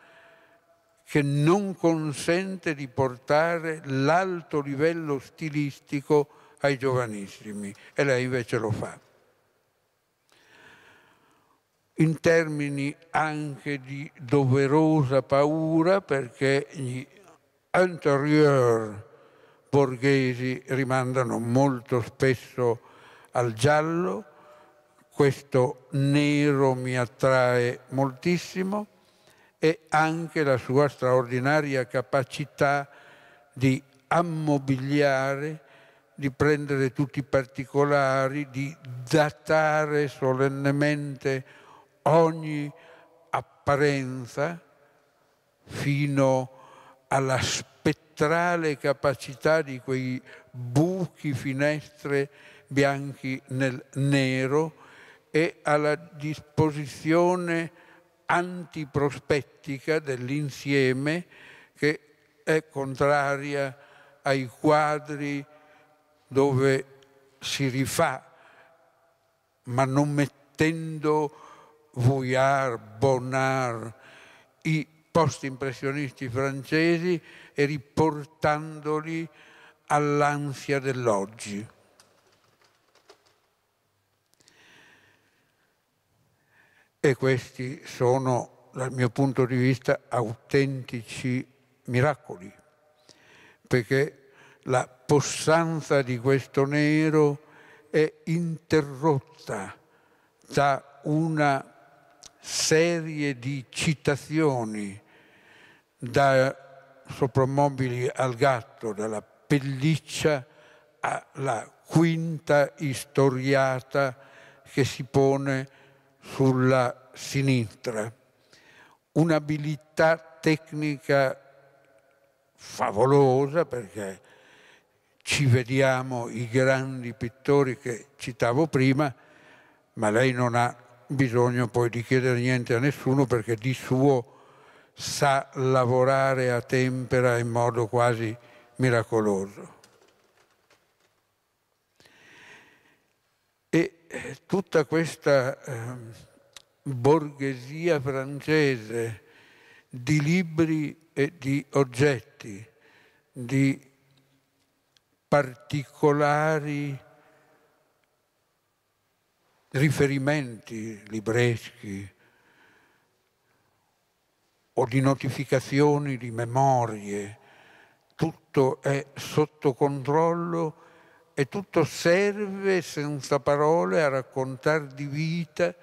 A: che non consente di portare l'alto livello stilistico ai giovanissimi e lei invece lo fa. In termini anche di doverosa paura perché gli antérieurs borghesi rimandano molto spesso al giallo, questo nero mi attrae moltissimo e anche la sua straordinaria capacità di ammobiliare, di prendere tutti i particolari, di datare solennemente ogni apparenza fino a alla spettrale capacità di quei buchi, finestre bianchi nel nero e alla disposizione antiprospettica dell'insieme che è contraria ai quadri dove si rifà, ma non mettendo Vuillard, Bonnard, i post-impressionisti francesi e riportandoli all'ansia dell'oggi. E questi sono, dal mio punto di vista, autentici miracoli, perché la possanza di questo nero è interrotta da una serie di citazioni da soprammobili al gatto, dalla pelliccia alla quinta istoriata che si pone sulla sinistra. Un'abilità tecnica favolosa perché ci vediamo i grandi pittori che citavo prima, ma lei non ha bisogno poi di chiedere niente a nessuno perché di suo sa lavorare a tempera in modo quasi miracoloso. E eh, tutta questa ehm, borghesia francese di libri e di oggetti, di particolari riferimenti libreschi o di notificazioni di memorie, tutto è sotto controllo e tutto serve senza parole a raccontare di vita,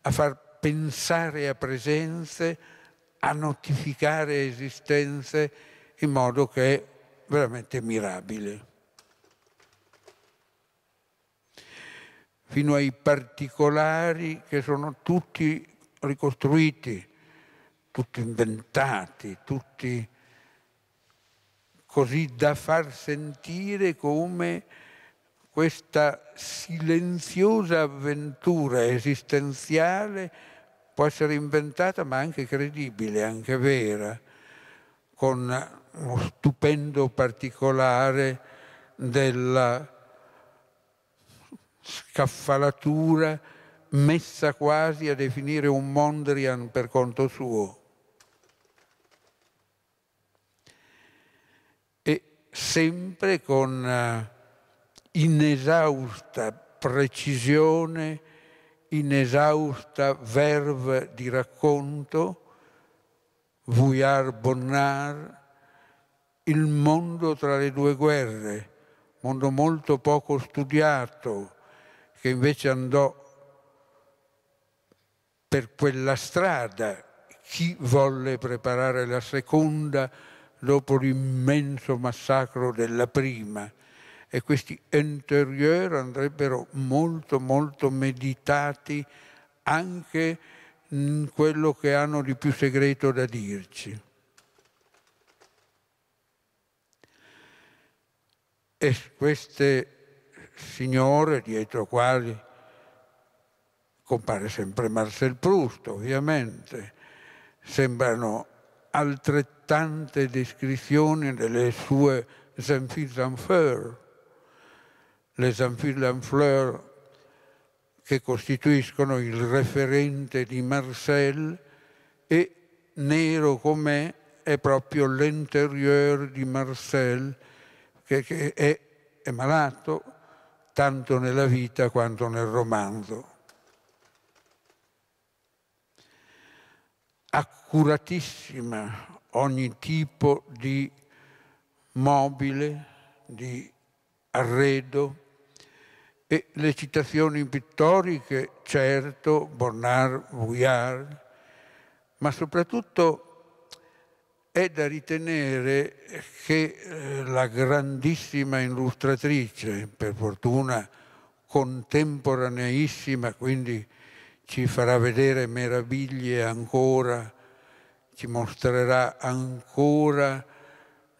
A: a far pensare a presenze, a notificare esistenze in modo che è veramente mirabile. fino ai particolari che sono tutti ricostruiti, tutti inventati, tutti così da far sentire come questa silenziosa avventura esistenziale può essere inventata ma anche credibile, anche vera, con uno stupendo particolare della scaffalatura messa quasi a definire un Mondrian per conto suo. E sempre con eh, inesausta precisione, inesausta verve di racconto, Vuillard Bonnard, il mondo tra le due guerre, mondo molto poco studiato, che invece andò per quella strada chi volle preparare la seconda dopo l'immenso massacro della prima. E questi interior andrebbero molto, molto meditati anche in quello che hanno di più segreto da dirci. E queste signore dietro quali compare sempre Marcel Proust, ovviamente, sembrano altrettante descrizioni delle sue Zanfil Zanfleur, le Zanfil Zanfleur che costituiscono il referente di Marcel e nero com'è è proprio l'interior di Marcel che, che è, è, malato, tanto nella vita quanto nel romanzo. Accuratissima ogni tipo di mobile, di arredo e le citazioni pittoriche, certo, Bornard, Vuillard, ma soprattutto è da ritenere che eh, la grandissima illustratrice, per fortuna contemporaneissima, quindi ci farà vedere meraviglie ancora, ci mostrerà ancora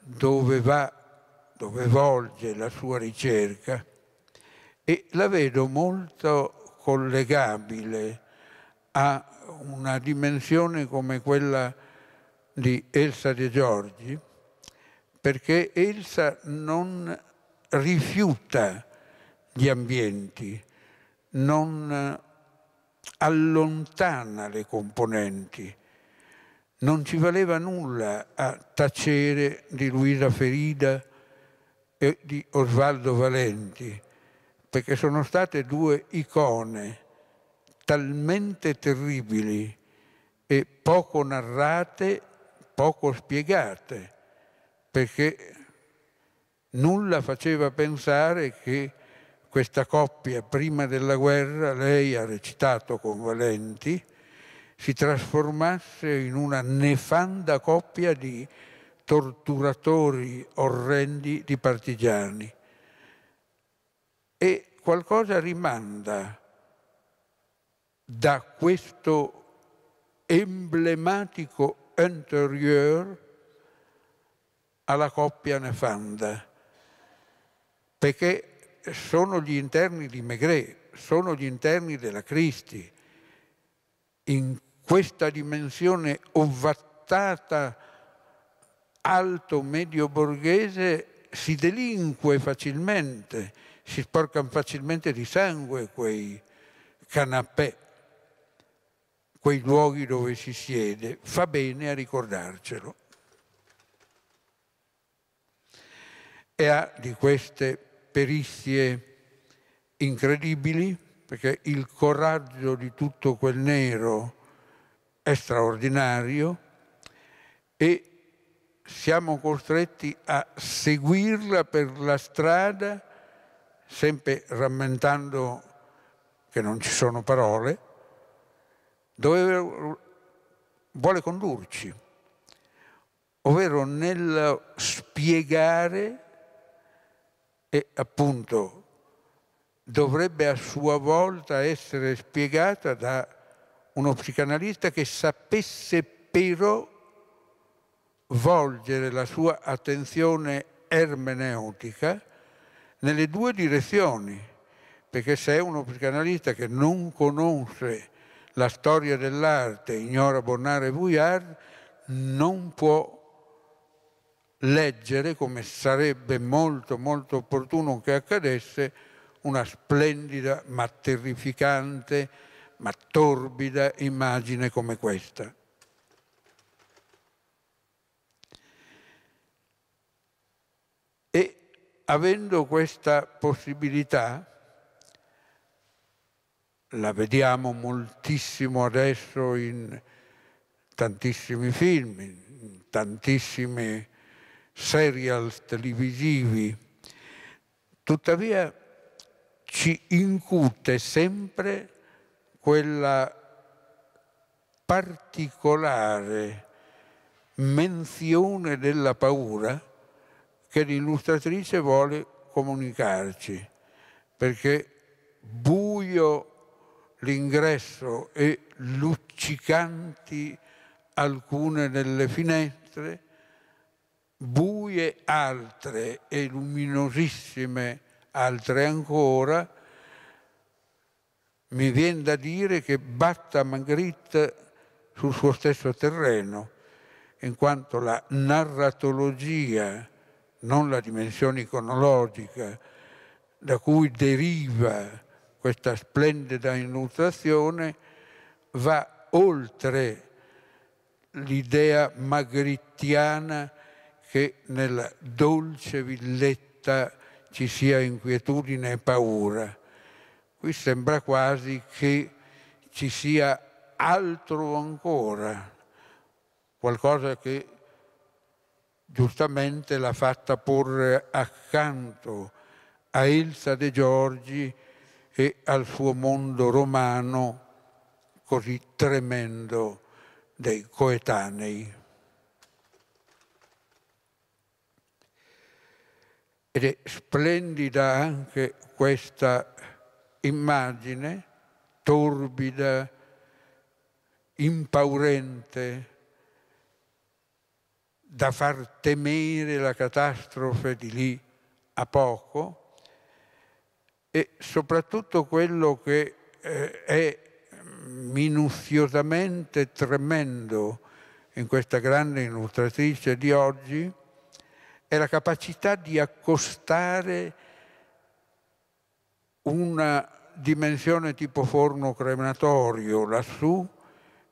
A: dove va, dove volge la sua ricerca e la vedo molto collegabile a una dimensione come quella di Elsa De Giorgi perché Elsa non rifiuta gli ambienti, non allontana le componenti. Non ci valeva nulla a tacere di Luisa Ferida e di Osvaldo Valenti, perché sono state due icone talmente terribili e poco narrate poco spiegate, perché nulla faceva pensare che questa coppia prima della guerra, lei ha recitato con Valenti, si trasformasse in una nefanda coppia di torturatori orrendi di partigiani. E qualcosa rimanda da questo emblematico intérieure à coppia nefanda, perché sono gli interni di Maigret, sono gli interni della Cristi. In questa dimensione ovattata alto-medio borghese si delinque facilmente, si sporcano facilmente di sangue quei canapè quei luoghi dove si siede, fa bene a ricordarcelo. E ha di queste perizie incredibili, perché il coraggio di tutto quel nero è straordinario e siamo costretti a seguirla per la strada, sempre rammentando che non ci sono parole, dove vuole condurci, ovvero nel spiegare e appunto dovrebbe a sua volta essere spiegata da uno psicanalista che sapesse però volgere la sua attenzione ermeneutica nelle due direzioni, perché se è uno psicanalista che non conosce la storia dell'arte, ignora Bonnard e Vuillard, non può leggere, come sarebbe molto molto opportuno che accadesse, una splendida ma terrificante, ma torbida immagine come questa. E avendo questa possibilità, la vediamo moltissimo adesso in tantissimi film, in tantissimi serial televisivi. Tuttavia ci incute sempre quella particolare menzione della paura che l'illustratrice vuole comunicarci, perché buio l'ingresso e luccicanti alcune delle finestre, buie altre e luminosissime altre ancora, mi viene da dire che batta Magritte sul suo stesso terreno, in quanto la narratologia, non la dimensione iconologica, da cui deriva questa splendida illustrazione va oltre l'idea magrittiana che nella dolce villetta ci sia inquietudine e paura. Qui sembra quasi che ci sia altro ancora, qualcosa che giustamente l'ha fatta porre accanto a Elsa De Giorgi e al suo mondo romano così tremendo dei coetanei. Ed è splendida anche questa immagine, torbida, impaurente, da far temere la catastrofe di lì a poco, e soprattutto quello che eh, è mm, minuziosamente tremendo in questa grande illustratrice di oggi è la capacità di accostare una dimensione tipo forno crematorio lassù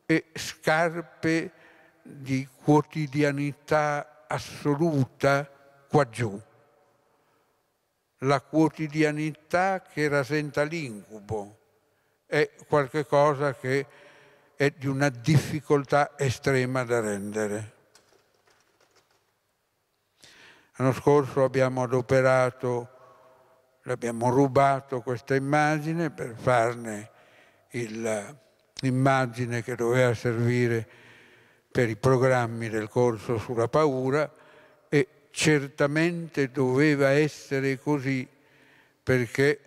A: e scarpe di quotidianità assoluta qua giù la quotidianità che rasenta l'incubo è qualcosa che è di una difficoltà estrema da rendere. L'anno scorso abbiamo adoperato, abbiamo rubato questa immagine per farne l'immagine che doveva servire per i programmi del corso sulla paura certamente doveva essere così perché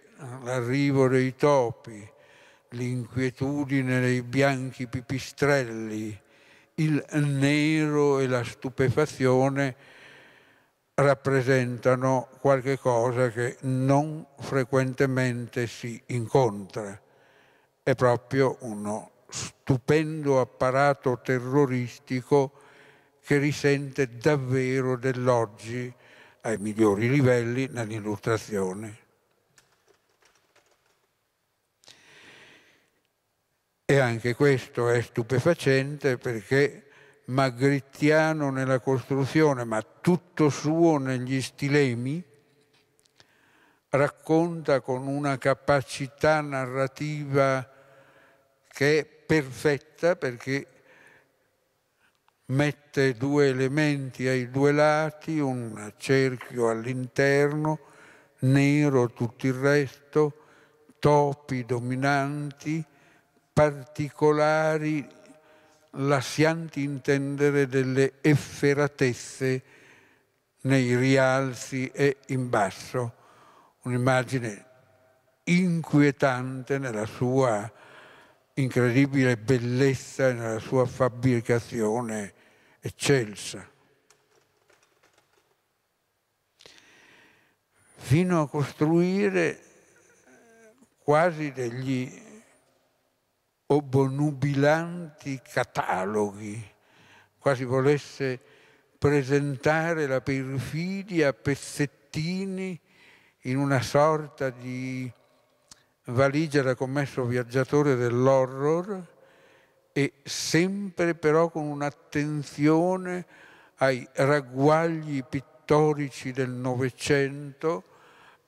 A: l'arrivo dei topi, l'inquietudine dei bianchi pipistrelli, il nero e la stupefazione rappresentano qualche cosa che non frequentemente si incontra. È proprio uno stupendo apparato terroristico che risente davvero dell'oggi ai migliori livelli nell'illustrazione. E anche questo è stupefacente perché Magrittiano nella costruzione, ma tutto suo negli stilemi, racconta con una capacità narrativa che è perfetta perché mette due elementi ai due lati, un cerchio all'interno, nero tutto il resto, topi dominanti, particolari, lascianti intendere delle efferatezze nei rialzi e in basso. Un'immagine inquietante nella sua incredibile bellezza e nella sua fabbricazione eccelsa. Fino a costruire quasi degli obonubilanti cataloghi, quasi volesse presentare la perfidia a pezzettini in una sorta di valigia da commesso viaggiatore dell'horror e sempre però con un'attenzione ai ragguagli pittorici del Novecento,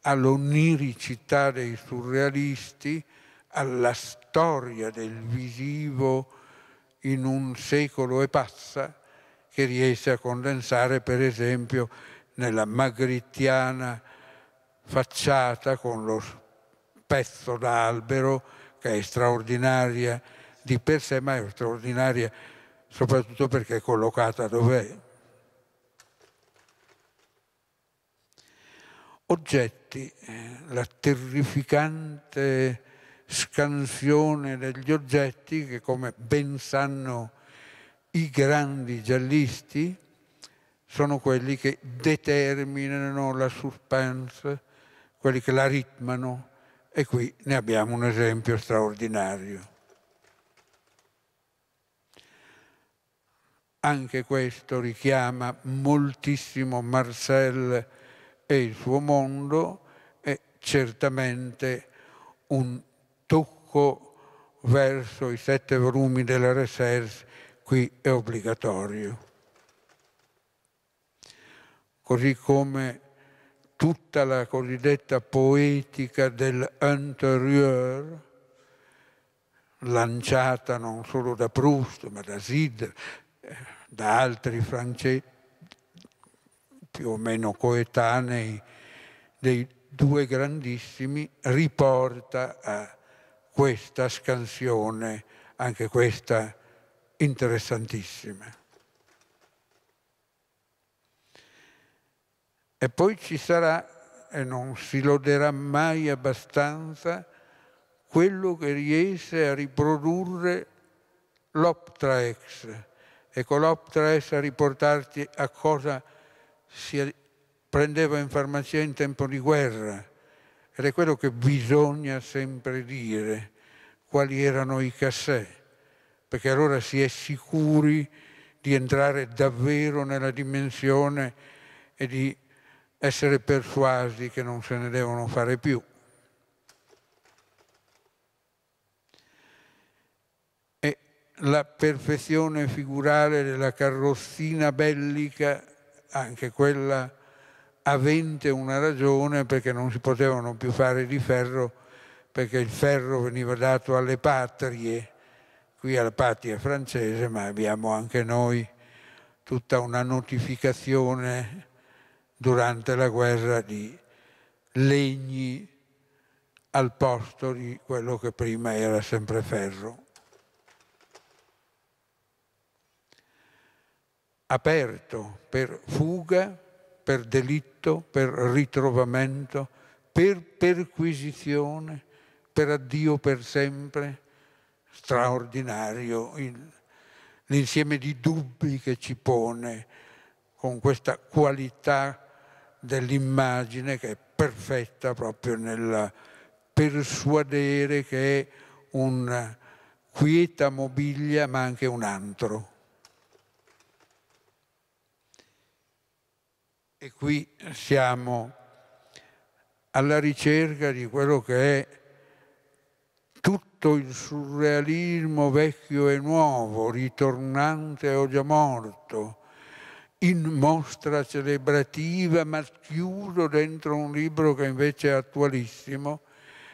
A: all'oniricità dei surrealisti, alla storia del visivo in un secolo e passa, che riesce a condensare per esempio nella magrittiana facciata con lo pezzo d'albero che è straordinaria di per sé mai straordinaria soprattutto perché è collocata dove è. Oggetti, eh, la terrificante scansione degli oggetti che come ben sanno i grandi giallisti sono quelli che determinano la suspense, quelli che la ritmano e qui ne abbiamo un esempio straordinario. Anche questo richiama moltissimo Marcel e il suo mondo e certamente un tocco verso i sette volumi della Reserve qui è obbligatorio. Così come tutta la cosiddetta poetica dell'intérieur, lanciata non solo da Proust ma da Sid, da altri francesi più o meno coetanei dei due grandissimi, riporta a questa scansione, anche questa interessantissima. E poi ci sarà, e non si loderà mai abbastanza, quello che riesce a riprodurre l'Optraex, e Coloptra essa riportarti a cosa si prendeva in farmacia in tempo di guerra. Ed è quello che bisogna sempre dire, quali erano i cassè, perché allora si è sicuri di entrare davvero nella dimensione e di essere persuasi che non se ne devono fare più. la perfezione figurale della carrozzina bellica, anche quella avente una ragione perché non si potevano più fare di ferro perché il ferro veniva dato alle patrie, qui alla patria francese, ma abbiamo anche noi tutta una notificazione durante la guerra di legni al posto di quello che prima era sempre ferro. aperto per fuga, per delitto, per ritrovamento, per perquisizione, per addio per sempre. Straordinario l'insieme di dubbi che ci pone con questa qualità dell'immagine che è perfetta proprio nel persuadere che è una quieta mobilia ma anche un antro. E qui siamo alla ricerca di quello che è tutto il surrealismo vecchio e nuovo, ritornante o già morto, in mostra celebrativa ma chiuso dentro un libro che invece è attualissimo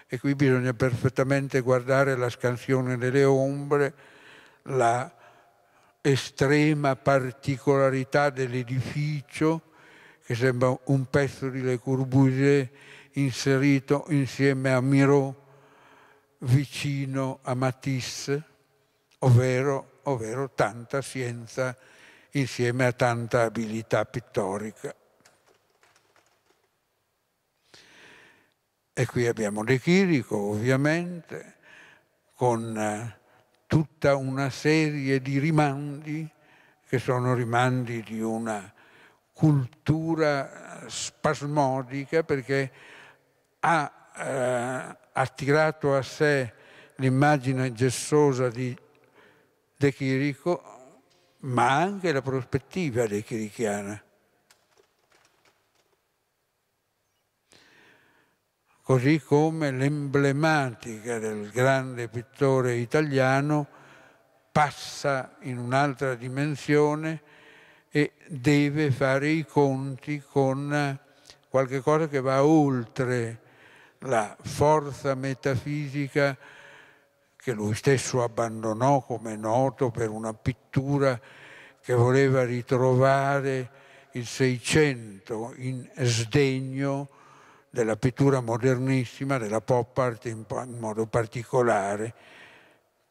A: e qui bisogna perfettamente guardare la scansione delle ombre, la estrema particolarità dell'edificio, che sembra un pezzo di Le Corbusier inserito insieme a Miro vicino a Matisse, ovvero, ovvero tanta scienza insieme a tanta abilità pittorica. E qui abbiamo De Chirico, ovviamente, con eh, tutta una serie di rimandi che sono rimandi di una cultura spasmodica perché ha eh, attirato a sé l'immagine gessosa di De Chirico, ma anche la prospettiva De Chirichiana. Così come l'emblematica del grande pittore italiano passa in un'altra dimensione e deve fare i conti con qualche cosa che va oltre la forza metafisica che lui stesso abbandonò, come noto, per una pittura che voleva ritrovare il Seicento in sdegno della pittura modernissima, della pop art in, modo particolare.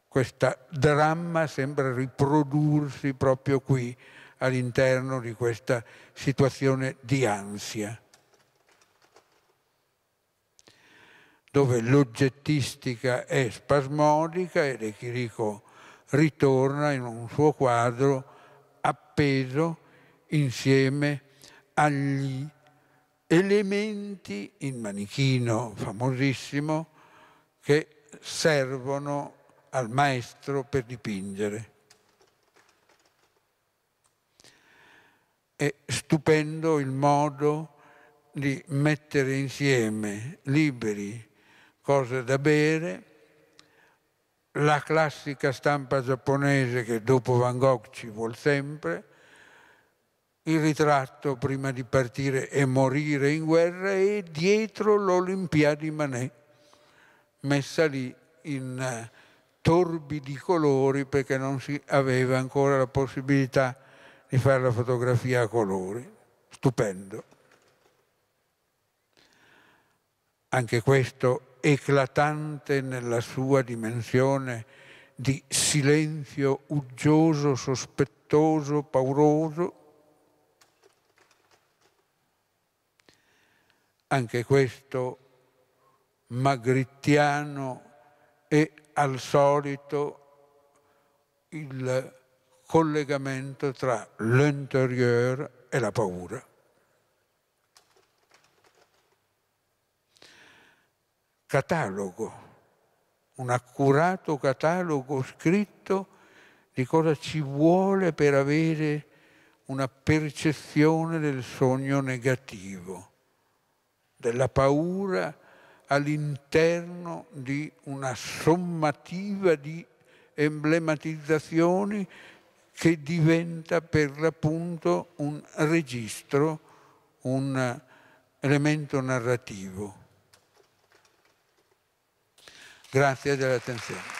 A: Questa dramma sembra riprodursi proprio qui, all'interno di questa situazione di ansia, dove l'oggettistica è spasmodica ed Echirico ritorna in un suo quadro appeso insieme agli elementi in manichino famosissimo che servono al maestro per dipingere. È stupendo il modo di mettere insieme liberi cose da bere, la classica stampa giapponese che dopo Van Gogh ci vuol sempre, il ritratto prima di partire e morire in guerra e dietro di Manet, messa lì in eh, torbidi colori perché non si aveva ancora la possibilità di fare la fotografia a colori. Stupendo. Anche questo eclatante nella sua dimensione di silenzio uggioso, sospettoso, pauroso. Anche questo magrittiano e al solito il collegamento tra l'intérieur e la paura. Catalogo, un accurato catalogo scritto di cosa ci vuole per avere una percezione del sogno negativo, della paura all'interno di una sommativa di emblematizzazioni che diventa per l'appunto un registro, un elemento narrativo. Grazie dell'attenzione.